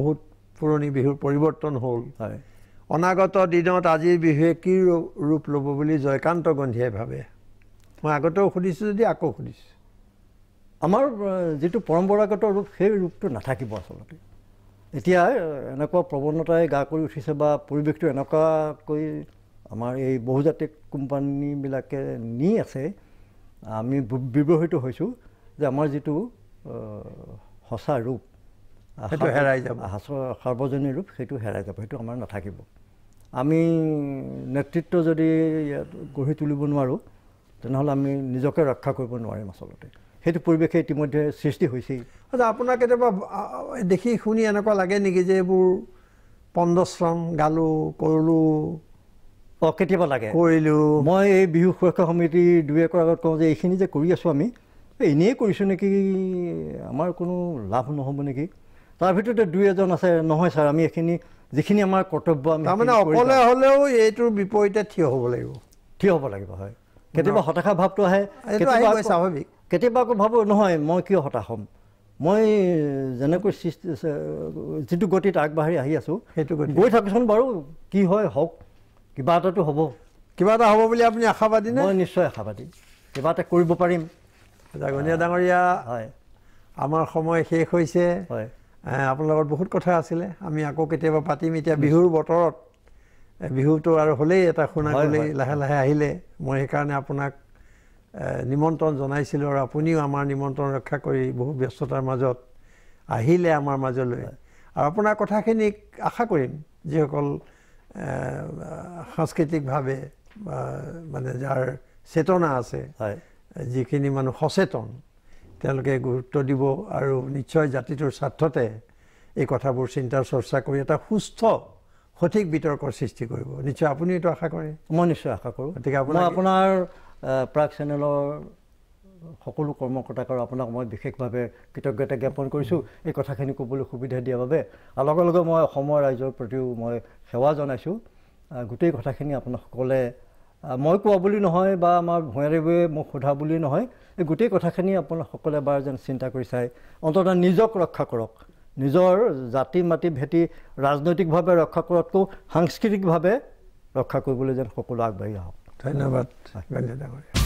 বহুত পুৰণি বিহুৰ পৰিৱৰ্তন হ'ল হয় অনাগত দিনত আজিৰ বিহুৱে কি ৰূপ ল'ব বুলি জয়কান্ত গন্ধীয়াই ভাবে মই আগতেও সুধিছোঁ যদি আকৌ সুধিছোঁ আমাৰ যিটো পৰম্পৰাগত ৰূপ সেই ৰূপটো নাথাকিব আচলতে এতিয়া এনেকুৱা প্ৰৱণতাই গা কৰি উঠিছে বা পৰিৱেশটো এনেকুৱাকৈ আমাৰ এই বহুজাতিক কোম্পানীবিলাকে নি আছে আমি ব্যৱহৃত হৈছোঁ যে আমাৰ যিটো সঁচা ৰূপ সেইটো হেৰাই যাব সাৰ্বজনীন ৰূপ সেইটো হেৰাই যাব সেইটো আমাৰ নাথাকিব আমি নেতৃত্ব যদি ইয়াত গঢ়ি তুলিব নোৱাৰোঁ তেনেহ'লে আমি নিজকে ৰক্ষা কৰিব নোৱাৰিম আচলতে সেইটো পৰিৱেশে ইতিমধ্যে সৃষ্টি হৈছে আচ্ছা আপোনাৰ কেতিয়াবা দেখি শুনি এনেকুৱা লাগে নেকি যে এইবোৰ পণ্ডশ্ৰম গালোঁ কৰিলোঁ অঁ কেতিয়াবা লাগে কৰিলোঁ মই এই বিহু সুৰক্ষা সমিতি দুই একৰ আগত কওঁ যে এইখিনি যে কৰি আছোঁ আমি এনেই কৰিছোঁ নেকি আমাৰ কোনো লাভ নহ'ব নেকি তাৰ ভিতৰতে দুই এজন আছে নহয় ছাৰ আমি এইখিনি যিখিনি আমাৰ কৰ্তব্য আমি তাৰমানে অকলে হ'লেও এইটোৰ বিপৰীতে থিয় হ'ব লাগিব থিয় হ'ব লাগিব হয় কেতিয়াবা হতাশা ভাৱটো আহে স্বাভাৱিক কেতিয়াবা আকৌ ভাবোঁ নহয় মই কিয় হতাশ হ'ম মই যেনেকৈ সৃষ্টি যিটো গতিত আগবাঢ়ি আহি আছোঁ সেইটো গতি গৈ থাকোঁচোন বাৰু কি হয় হওক কিবা এটাতো হ'ব কিবা এটা হ'ব বুলি আপুনি আশাবাদী মই নিশ্চয় আশাবাদী কিবা এটা কৰিব পাৰিম জাগনীয়া ডাঙৰীয়া হয় আমাৰ সময় শেষ হৈছে হয় আপোনাৰ লগত বহুত কথা আছিলে আমি আকৌ কেতিয়াবা পাতিম এতিয়া বিহুৰ বতৰত বিহুটো আৰু হ'লেই এটা শুনা গ'লেই লাহে লাহে আহিলে মই সেইকাৰণে আপোনাক নিমন্ত্ৰণ জনাইছিলোঁ আৰু আপুনিও আমাৰ নিমন্ত্ৰণ ৰক্ষা কৰি বহু ব্যস্ততাৰ মাজত আহিলে আমাৰ মাজলৈ আৰু আপোনাৰ কথাখিনিক আশা কৰিম যিসকল সাংস্কৃতিকভাৱে মানে যাৰ চেতনা আছে যিখিনি মানুহ সচেতন তেওঁলোকে গুৰুত্ব দিব আৰু নিশ্চয় জাতিটোৰ স্বাৰ্থতে এই কথাবোৰ চিন্তা চৰ্চা কৰি এটা সুস্থ সঠিক বিতৰ্কৰ সৃষ্টি কৰিব নিশ্চয় আপুনিওতো আশা কৰে মই নিশ্চয় আশা কৰোঁ গতিকে আপোনাৰ আপোনাৰ প্ৰাক চেনেলৰ সকলো কৰ্মকৰ্তাকৰ আপোনাক মই বিশেষভাৱে কৃতজ্ঞতা জ্ঞাপন কৰিছোঁ এই কথাখিনি ক'বলৈ সুবিধা দিয়াৰ বাবে আৰু লগে লগে মই অসমৰ ৰাইজৰ প্ৰতিও মই সেৱা জনাইছোঁ গোটেই কথাখিনি আপোনাসকলে মই কোৱা বুলি নহয় বা আমাৰ ভূঞাৰীবোৰে মোক সোধা বুলি নহয় এই গোটেই কথাখিনি আপোনাসকলে বাৰু যেন চিন্তা কৰি চাই অন্তত নিজক ৰক্ষা কৰক নিজৰ জাতি মাটি ভেটি ৰাজনৈতিকভাৱে ৰক্ষা কৰাতকৈ সাংস্কৃতিকভাৱে ৰক্ষা কৰিবলৈ যেন সকলো আগবাঢ়ি আহক ধন্যবাদ ডাঙৰীয়া